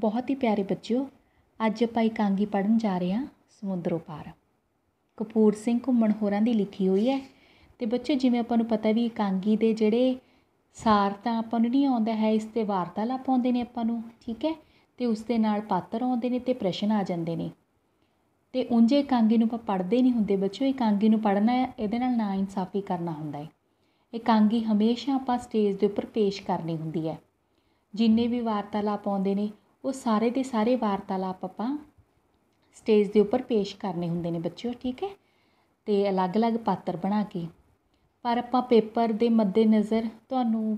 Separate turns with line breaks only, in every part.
ਬਹੁਤ ਹੀ ਪਿਆਰੇ ਬੱਚਿਓ ਅੱਜ ਆਪਾਂ ਇਕਾਂਗੀ ਪੜਨ ਜਾ ਰਹੇ ਹਾਂ ਸਮੁੰਦਰੋਂ ਪਾਰ ਕਪੂਰ ਸਿੰਘ ਘੁੰਮਣ ਹੋਰਾਂ ਦੀ ਲਿਖੀ ਹੋਈ ਹੈ ਤੇ ਬੱਚਿਓ ਜਿਵੇਂ ਆਪਾਂ ਨੂੰ ਪਤਾ ਵੀ ਇਕਾਂਗੀ ਦੇ ਜਿਹੜੇ ਸਾਰ ਤਾਂ ਆਪਾਂ ਨੂੰ ਨਹੀਂ ਆਉਂਦਾ ਹੈ ਇਸ ਤੇ ਵਾਰਤਾਲਾਪ ਆਉਂਦੇ ਨੇ ਆਪਾਂ ਨੂੰ ਠੀਕ ਹੈ ਤੇ ਉਸ ਦੇ ਨਾਲ ਪਾਤਰ ਆਉਂਦੇ ਨੇ ਤੇ ਪ੍ਰਸ਼ਨ ਆ ਜਾਂਦੇ ਨੇ ਤੇ ਉਂਝੇ ਇਕਾਂਗੀ ਨੂੰ ਆਪਾਂ ਪੜਦੇ ਨਹੀਂ ਹੁੰਦੇ ਬੱਚਿਓ ਇਕਾਂਗੀ ਨੂੰ ਪੜਨਾ ਇਹਦੇ ਨਾਲ ਨਾ ਇਨਸਾਫੀ ਕਰਨਾ ਹੁੰਦਾ ਹੈ ਇਕਾਂਗੀ ਹਮੇਸ਼ਾ ਆਪਾਂ ਸਟੇਜ ਦੇ ਉੱਪਰ ਪੇਸ਼ ਕਰਨੀ ਹੁੰਦੀ ਹੈ ਜਿੰਨੇ ਵੀ ਵਾਰਤਾਲਾਪ ਆਉਂਦੇ ਨੇ ਉਹ ਸਾਰੇ ਦੇ ਸਾਰੇ ਵਾਰਤਾਲਾਪ ਆਪਾਂ ਸਟੇਜ ਦੇ ਉੱਪਰ ਪੇਸ਼ ਕਰਨੇ ਹੁੰਦੇ ਨੇ ਬੱਚਿਓ ਠੀਕ ਹੈ ਤੇ ਅਲੱਗ-ਅਲੱਗ ਪਾਤਰ ਬਣਾ ਕੇ ਪਰ ਆਪਾਂ ਪੇਪਰ ਦੇ ਮੱਦੇ ਨਜ਼ਰ ਤੁਹਾਨੂੰ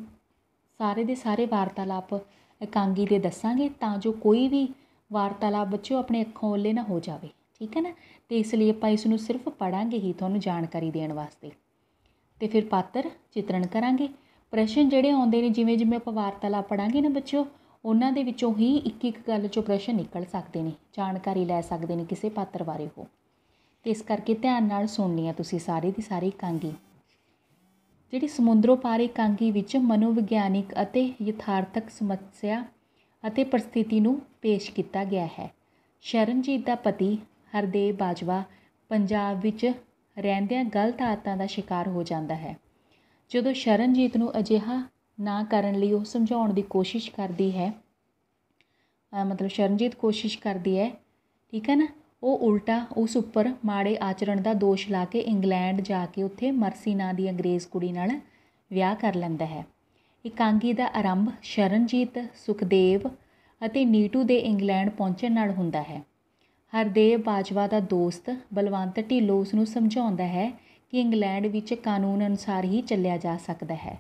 ਸਾਰੇ ਦੇ ਸਾਰੇ ਵਾਰਤਾਲਾਪ ਇਕਾਂਗੀ ਦੇ ਦੱਸਾਂਗੇ ਤਾਂ ਜੋ ਕੋਈ ਵੀ ਵਾਰਤਾਲਾਪ ਬੱਚਿਓ ਆਪਣੇ ਅੱਖੋਂ ਓਲੇ ਨਾ ਹੋ ਜਾਵੇ ਠੀਕ ਹੈ ਨਾ ਤੇ ਇਸ ਲਈ ਆਪਾਂ ਇਸ ਨੂੰ ਸਿਰਫ ਪੜਾਂਗੇ ਹੀ ਤੁਹਾਨੂੰ ਜਾਣਕਾਰੀ ਦੇਣ ਵਾਸਤੇ ਤੇ ਫਿਰ ਪਾਤਰ ਚਿੱਤਰਣ ਕਰਾਂਗੇ ਪ੍ਰਸ਼ਨ ਜਿਹੜੇ ਆਉਂਦੇ ਨੇ ਜਿਵੇਂ ਜਿਵੇਂ ਆਪਾਂ ਵਾਰਤਾਲਾਪ ਪੜਾਂਗੇ ਨਾ ਬੱਚਿਓ ਉਹਨਾਂ ਦੇ ਵਿੱਚੋਂ ਹੀ ਇੱਕ ਇੱਕ ਗੱਲ 'ਚੋਂ ਪ੍ਰਸ਼ਨ ਨਿਕਲ ਸਕਦੇ ਨੇ ਜਾਣਕਾਰੀ ਲੈ ਸਕਦੇ ਨੇ ਕਿਸੇ ਪਾਤਰ ਬਾਰੇ ਉਹ ਤੇ ਇਸ ਕਰਕੇ ਧਿਆਨ ਨਾਲ ਸੁਣਨੀ ਆ ਤੁਸੀਂ ਸਾਰੇ ਦੀ ਸਾਰੀ ਕਾਂਗੀ ਜਿਹੜੀ ਸਮੁੰਦਰੋਂ ਪਾਰ ਕਾਂਗੀ ਵਿੱਚ ਮਨੋਵਿਗਿਆਨਿਕ ਅਤੇ ਯਥਾਰਥਕ ਸਮੱਸਿਆ ਅਤੇ ਪਰਿਸਥਿਤੀ ਨੂੰ ਪੇਸ਼ ਕੀਤਾ ਗਿਆ ਹੈ ਸ਼ਰਨਜੀਤ ਦਾ ਪਤੀ ਹਰਦੇਵ ਬਾਜਵਾ ਪੰਜਾਬ ਵਿੱਚ ਰਹਿੰਦਿਆਂ ਗਲਤ ਆਦਤਾਂ ਦਾ ਸ਼ਿਕਾਰ ਹੋ ਜਾਂਦਾ ਹੈ ਜਦੋਂ ਸ਼ਰਨਜੀਤ ਨੂੰ ਅਜਿਹਾ ਨਾ ਕਰਨ ਲਈ ਉਹ ਸਮਝਾਉਣ ਦੀ ਕੋਸ਼ਿਸ਼ ਕਰਦੀ ਹੈ ਮਤਲਬ ਸ਼ਰਨਜੀਤ ਕੋਸ਼ਿਸ਼ ਕਰਦੀ ਹੈ ਠੀਕ ਹੈ ਨਾ ਉਹ ਉਲਟਾ ਉਸ ਉੱਪਰ ਮਾੜੇ ਆਚਰਣ ਦਾ ਦੋਸ਼ ਲਾ ਕੇ ਇੰਗਲੈਂਡ ਜਾ ਕੇ ਉੱਥੇ ਮਰਸੀ ਨਾਂ ਦੀ ਅੰਗਰੇਜ਼ ਕੁੜੀ ਨਾਲ ਵਿਆਹ ਕਰ ਲੈਂਦਾ ਹੈ ਇਕਾਂਗੀ ਦਾ ਆਰੰਭ ਸ਼ਰਨਜੀਤ ਸੁਖਦੇਵ ਅਤੇ ਨੀਟੂ ਦੇ ਇੰਗਲੈਂਡ ਪਹੁੰਚਣ ਨਾਲ ਹੁੰਦਾ ਹੈ ਹਰਦੇਵ ਬਾਜਵਾ ਦਾ ਦੋਸਤ ਬਲਵੰਤ ਢਿੱਲੋਂ ਉਸ ਨੂੰ ਸਮਝਾਉਂਦਾ ਹੈ ਕਿ ਇੰਗਲੈਂਡ ਵਿੱਚ ਕਾਨੂੰਨ ਅਨੁਸਾਰ ਹੀ ਚੱਲਿਆ ਜਾ ਸਕਦਾ ਹੈ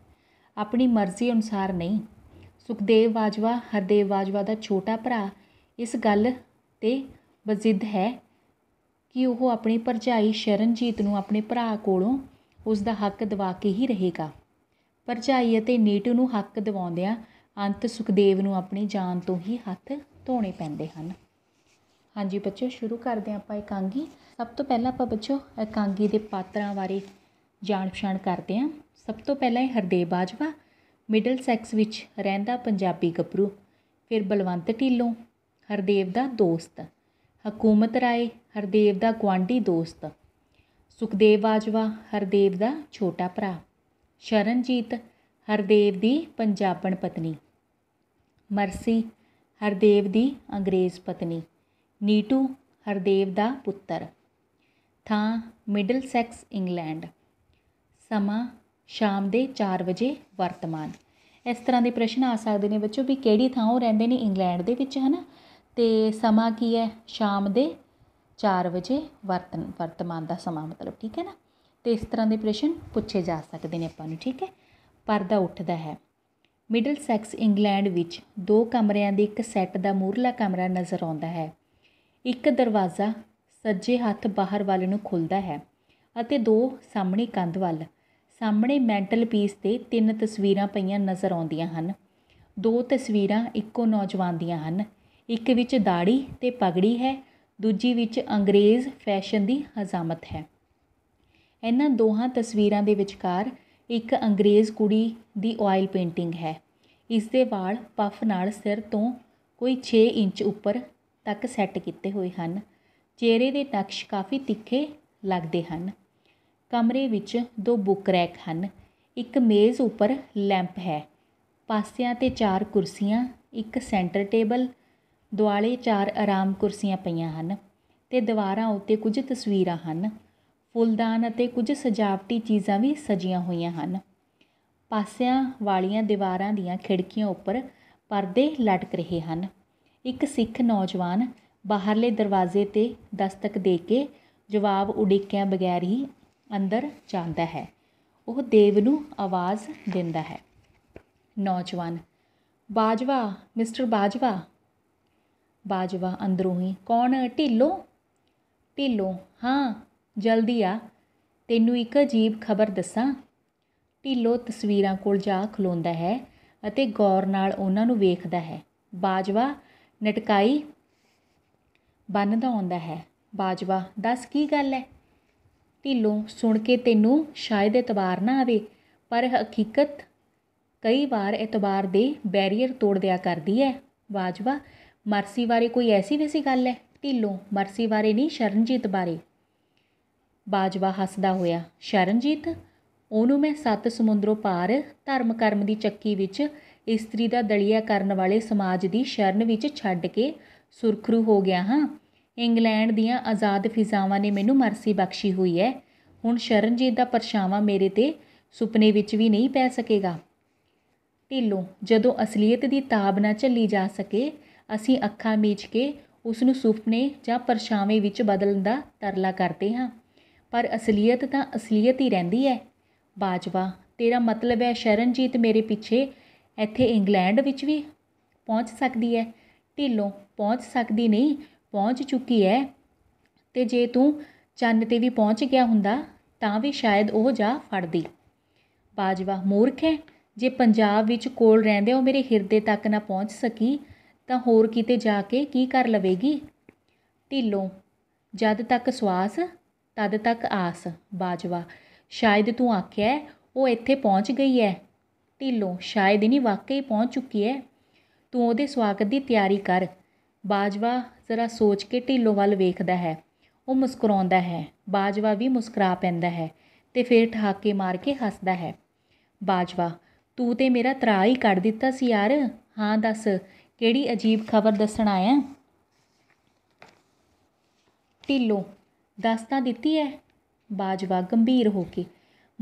ਆਪਣੀ ਮਰਜ਼ੀ ਅਨੁਸਾਰ ਨਹੀਂ ਸੁਖਦੇਵ ਬਾਜਵਾ ਹਰਦੇਵ ਬਾਜਵਾ ਦਾ ਛੋਟਾ ਭਰਾ ਇਸ ਗੱਲ 'ਤੇ ਬਜ਼ਿੱਦ ਹੈ ਕਿ ਉਹ ਆਪਣੀ ਭਰਜਾਈ ਸ਼ਰਨਜੀਤ ਨੂੰ ਆਪਣੇ ਭਰਾ ਕੋਲੋਂ ਉਸ ਦਾ ਹੱਕ ਦਿਵਾ ਕੇ ਹੀ ਰਹੇਗਾ ਭਰਜਾਈ ਅਤੇ ਨੀਟੂ ਨੂੰ ਹੱਕ ਦਿਵਾਉਂਦਿਆਂ ਅੰਤ ਸੁਖਦੇਵ ਨੂੰ ਆਪਣੀ ਜਾਨ ਤੋਂ ਹੀ ਹੱਥ ਧੋਣੇ ਪੈਂਦੇ ਹਨ ਹਾਂਜੀ ਬੱਚਿਓ ਸ਼ੁਰੂ ਕਰਦੇ ਆਪਾਂ ਇਕਾਂਗੀ ਸਭ ਤੋਂ ਪਹਿਲਾਂ ਆਪਾਂ ਬੱਚਿਓ ਇਕਾਂਗੀ ਦੇ ਪਾਤਰਾਂ ਬਾਰੇ ਜਾਣ ਪਛਾਣ ਕਰਦੇ ਆਂ ਸਭ ਤੋਂ ਪਹਿਲਾਂ ਇਹ ਹਰਦੇਵ ਬਾਜਵਾ ਮਿਡਲ ਸੈਕਸ ਵਿੱਚ ਰਹਿੰਦਾ ਪੰਜਾਬੀ ਗੱਭਰੂ ਫਿਰ ਬਲਵੰਤ ਢਿੱਲੋਂ ਹਰਦੇਵ ਦਾ ਦੋਸਤ ਹਕੂਮਤ ਰਾਏ ਹਰਦੇਵ ਦਾ ਗਵਾਂਢੀ ਦੋਸਤ ਸੁਖਦੇਵ ਬਾਜਵਾ ਹਰਦੇਵ ਦਾ ਛੋਟਾ ਭਰਾ ਸ਼ਰਨਜੀਤ ਹਰਦੇਵ ਦੀ ਪੰਜਾਬਣ ਪਤਨੀ ਮਰਸੀ ਹਰਦੇਵ ਦੀ ਅੰਗਰੇਜ਼ ਪਤਨੀ ਨੀਟੂ ਹਰਦੇਵ ਦਾ ਪੁੱਤਰ ਥਾਂ ਮਿਡਲ ਸੈਕਸ ਇੰਗਲੈਂਡ ਸਮਾਂ ਸ਼ਾਮ ਦੇ 4 ਵਜੇ ਵਰਤਮਾਨ ਇਸ ਤਰ੍ਹਾਂ ਦੇ ਪ੍ਰਸ਼ਨ ਆ ਸਕਦੇ ਨੇ ਬੱਚੋ ਵੀ ਕਿਹੜੀ ਥਾਂ ਉਹ ਰਹਿੰਦੇ ਨੇ ਇੰਗਲੈਂਡ ਦੇ ਵਿੱਚ ਹਨਾ ਤੇ ਸਮਾਂ ਕੀ ਹੈ ਸ਼ਾਮ ਦੇ 4 ਵਜੇ ਵਰਤਨ ਵਰਤਮਾਨ ਦਾ ਸਮਾਂ ਮਤਲਬ ਠੀਕ ਹੈ ਨਾ ਤੇ ਇਸ ਤਰ੍ਹਾਂ ਦੇ ਪ੍ਰਸ਼ਨ ਪੁੱਛੇ ਜਾ ਸਕਦੇ ਨੇ ਆਪਾਂ ਨੂੰ ਠੀਕ ਹੈ ਪਰਦਾ ਉੱਠਦਾ ਹੈ ਮਿਡਲ ਸੈਕਸ ਇੰਗਲੈਂਡ ਵਿੱਚ ਦੋ ਕਮਰਿਆਂ ਦੇ ਇੱਕ ਸੈੱਟ ਦਾ ਮੂਰਲਾ ਕਮਰਾ ਨਜ਼ਰ ਆਉਂਦਾ ਹੈ ਇੱਕ ਦਰਵਾਜ਼ਾ ਸੱਜੇ ਹੱਥ ਬਾਹਰ ਵੱਲ ਨੂੰ ਖੁੱਲਦਾ ਹੈ ਅਤੇ ਦੋ ਸਾਹਮਣੇ ਕੰਧ ਵੱਲ ਸਾਹਮਣੇ ਮੈਂਟਲ ਪੀਸ ਤੇ ਤਿੰਨ ਤਸਵੀਰਾਂ ਪਈਆਂ ਨਜ਼ਰ ਆਉਂਦੀਆਂ ਹਨ ਦੋ ਤਸਵੀਰਾਂ ਇੱਕੋ ਨੌਜਵਾਨ ਦੀਆਂ ਹਨ ਇੱਕ ਵਿੱਚ ਦਾੜੀ ਤੇ ਪਗੜੀ ਹੈ ਦੂਜੀ ਵਿੱਚ ਅੰਗਰੇਜ਼ ਫੈਸ਼ਨ ਦੀ ਹਜ਼ਾਮਤ ਹੈ ਇਹਨਾਂ ਦੋਹਾਂ ਤਸਵੀਰਾਂ ਦੇ ਵਿਚਕਾਰ ਇੱਕ ਅੰਗਰੇਜ਼ ਕੁੜੀ ਦੀ ਆਇਲ ਪੇਂਟਿੰਗ ਹੈ ਇਸ ਦੇ ਵਾਲ ਪਫ ਨਾਲ ਸਿਰ ਤੋਂ ਕੋਈ 6 ਇੰਚ ਉੱਪਰ ਤੱਕ ਸੈੱਟ ਕੀਤੇ ਹੋਏ ਹਨ ਚਿਹਰੇ ਦੇ ਨਕਸ਼ ਕਾਫੀ ਤਿੱਖੇ ਲੱਗਦੇ ਹਨ ਕਮਰੇ ਵਿੱਚ ਦੋ ਬੁੱਕ ਰੈਕ ਹਨ ਇੱਕ ਮੇਜ਼ ਉੱਪਰ ਲੈਂਪ ਹੈ ਪਾਸਿਆਂ ਤੇ ਚਾਰ ਕੁਰਸੀਆਂ ਇੱਕ ਸੈਂਟਰ ਟੇਬਲ ਦੁਆਲੇ ਚਾਰ ਆਰਾਮ ਕੁਰਸੀਆਂ ਪਈਆਂ ਹਨ ਤੇ ਦੀਵਾਰਾਂ ਉੱਤੇ ਕੁਝ ਤਸਵੀਰਾਂ ਹਨ ਫੁੱਲਦਾਨ ਅਤੇ ਕੁਝ ਸਜਾਵਟੀ ਚੀਜ਼ਾਂ ਵੀ ਸਜੀਆਂ ਹੋਈਆਂ ਹਨ ਪਾਸਿਆਂ ਵਾਲੀਆਂ ਦੀਵਾਰਾਂ ਦੀਆਂ ਖਿੜਕੀਆਂ ਉੱਪਰ ਪਰਦੇ ਲਟਕ ਰਹੇ ਹਨ ਇੱਕ ਸਿੱਖ ਨੌਜਵਾਨ ਬਾਹਰਲੇ ਦਰਵਾਜ਼ੇ ਤੇ ਦਸਤਕ ਦੇ ਕੇ ਜਵਾਬ ਉਡੀਕਿਆਂ ਬਗੈਰ ਹੀ ਅੰਦਰ ਜਾਂਦਾ ਹੈ ਉਹ ਦੇਵ ਨੂੰ ਆਵਾਜ਼ ਦਿੰਦਾ ਹੈ ਨੌਜਵਾਨ ਬਾਜਵਾ ਮਿਸਟਰ ਬਾਜਵਾ ਬਾਜਵਾ ਅੰਦਰੋਂ ਹੀ ਕੌਣ ਢਿੱਲੋ ਢਿੱਲੋ ਹਾਂ ਜਲਦੀ ਆ ਤੈਨੂੰ ਇੱਕ ਅਜੀਬ ਖਬਰ ਦੱਸਾਂ ਢਿੱਲੋ ਤਸਵੀਰਾਂ ਕੋਲ ਜਾ ਖਲੋਂਦਾ ਹੈ ਅਤੇ ਗੌਰ ਨਾਲ ਉਹਨਾਂ ਨੂੰ ਵੇਖਦਾ ਹੈ ਬਾਜਵਾ ਨਟਕਾਈ ਬੰਨਦਾ ਆਉਂਦਾ ਹੈ ਬਾਜਵਾ ਦੱਸ ਕੀ ਗੱਲ ਹੈ ਢਿੱਲੋਂ ਸੁਣ ਕੇ ਤੈਨੂੰ ਸ਼ਾਇਦ ਇਤਬਾਰ ਨਾ ਆਵੇ ਪਰ ਹਕੀਕਤ ਕਈ ਵਾਰ ਇਤਬਾਰ ਦੇ ਬੈਰੀਅਰ ਤੋੜ ਦਿਆ ਕਰਦੀ ਹੈ ਬਾਜਵਾ ਮਰਸੀ ਬਾਰੇ ਕੋਈ ਐਸੀ ਵੈਸੀ ਗੱਲ ਹੈ ਢਿੱਲੋਂ ਮਰਸੀ ਬਾਰੇ ਨਹੀਂ ਸ਼ਰਨਜੀਤ ਬਾਰੇ ਬਾਜਵਾ ਹੱਸਦਾ ਹੋਇਆ ਸ਼ਰਨਜੀਤ ਉਹਨੂੰ ਮੈਂ ਸੱਤ ਸਮੁੰਦਰੋਂ ਪਾਰ ਧਰਮ ਕਰਮ ਦੀ ਚੱਕੀ ਵਿੱਚ ਇਸਤਰੀ ਦਾ ਦਲੀਆ ਕਰਨ ਵਾਲੇ ਸਮਾਜ ਦੀ ਸ਼ਰਨ ਵਿੱਚ ਛੱਡ ਕੇ ਸੁਰਖਰੂ ਹੋ ਗਿਆ ਹਾਂ ਇੰਗਲੈਂਡ ਦੀਆਂ ਆਜ਼ਾਦ ਫਿਜ਼ਾਵਾਂ ਨੇ ਮੈਨੂੰ ਮਰਸੀ ਬਖਸ਼ੀ ਹੋਈ ਹੈ ਹੁਣ ਸ਼ਰਨਜੀਤ ਦਾ ਪਰਛਾਵਾਂ ਮੇਰੇ ਤੇ ਸੁਪਨੇ ਵਿੱਚ ਵੀ ਨਹੀਂ ਪੈ ਸਕੇਗਾ ਢਿੱਲੋਂ ਜਦੋਂ ਅਸਲੀਅਤ ਦੀ ਤਾਬ ਨਾ ਝੱਲੀ ਜਾ ਸਕੇ ਅਸੀਂ ਅੱਖਾਂ ਮੀਚ ਕੇ ਉਸ ਨੂੰ ਸੁਪਨੇ ਜਾਂ ਪਰਛਾਵੇਂ ਵਿੱਚ ਬਦਲਣ ਦਾ ਤਰਲਾ ਕਰਦੇ ਹਾਂ ਪਰ ਅਸਲੀਅਤ ਤਾਂ ਅਸਲੀਅਤ ਹੀ ਰਹਿੰਦੀ ਹੈ ਬਾਜਵਾ ਤੇਰਾ ਮਤਲਬ ਹੈ ਸ਼ਰਨਜੀਤ ਮੇਰੇ ਪਿੱਛੇ ਇੱਥੇ ਇੰਗਲੈਂਡ ਵਿੱਚ ਵੀ ਪਹੁੰਚ ਸਕਦੀ ਹੈ ਢਿੱਲੋਂ ਪਹੁੰਚ ਸਕਦੀ ਨਹੀਂ ਪਹੁੰਚ ਚੁੱਕੀ ਹੈ ਤੇ ਜੇ ਤੂੰ ਚੰਨ 'ਤੇ ਵੀ ਪਹੁੰਚ ਗਿਆ ਹੁੰਦਾ ਤਾਂ ਵੀ ਸ਼ਾਇਦ ਉਹ ਜਾ ਫੜਦੀ ਬਾਜਵਾ ਮੂਰਖ ਹੈ ਜੇ ਪੰਜਾਬ ਵਿੱਚ ਕੋਲ ਰਹਿੰਦੇ ਹੋ ਮੇਰੇ ਹਿਰਦੇ ਤੱਕ ਨਾ ਪਹੁੰਚ ਸਕੀ ਤਾਂ ਹੋਰ ਕਿਤੇ ਜਾ ਕੇ ਕੀ ਕਰ ਲਵੇਗੀ ਢਿੱਲੋਂ ਜਦ ਤੱਕ ਸਵਾਸ ਤਦ ਤੱਕ ਆਸ ਬਾਜਵਾ ਸ਼ਾਇਦ ਤੂੰ ਆਖਿਆ ਉਹ ਇੱਥੇ ਪਹੁੰਚ ਗਈ ਹੈ ਢਿੱਲੋਂ ਸ਼ਾਇਦ ਨਹੀਂ ਵਾਕਈ ਪਹੁੰਚ ਚੁੱਕੀ ਹੈ ਤੂੰ ਉਹਦੇ ਸਵਾਗਤ ਦੀ ਤਿਆਰੀ ਕਰ ਬਾਜਵਾ ਜ਼ਰਾ ਸੋਚ ਕੇ ਢਿੱਲੋਂ ਵੱਲ ਵੇਖਦਾ ਹੈ ਉਹ ਮੁਸਕਰਾਉਂਦਾ ਹੈ ਬਾਜਵਾ ਵੀ ਮੁਸਕਰਾ ਪੈਂਦਾ ਹੈ ਤੇ ਫਿਰ ਠਹਾਕੇ ਮਾਰ ਕੇ ਹੱਸਦਾ ਹੈ ਬਾਜਵਾ ਤੂੰ ਤੇ ਮੇਰਾ ਤਰਾ ਹੀ ਕੱਢ ਦਿੱਤਾ ਸੀ ਯਾਰ ਹਾਂ ਦੱਸ ਕਿਹੜੀ ਅਜੀਬ ਖਬਰ ਦੱਸਣ ਆਇਆ ਢਿੱਲੋਂ ਦੱਸ ਤਾਂ ਦਿੱਤੀ ਐ ਬਾਜਵਾ ਗੰਭੀਰ ਹੋ ਕੇ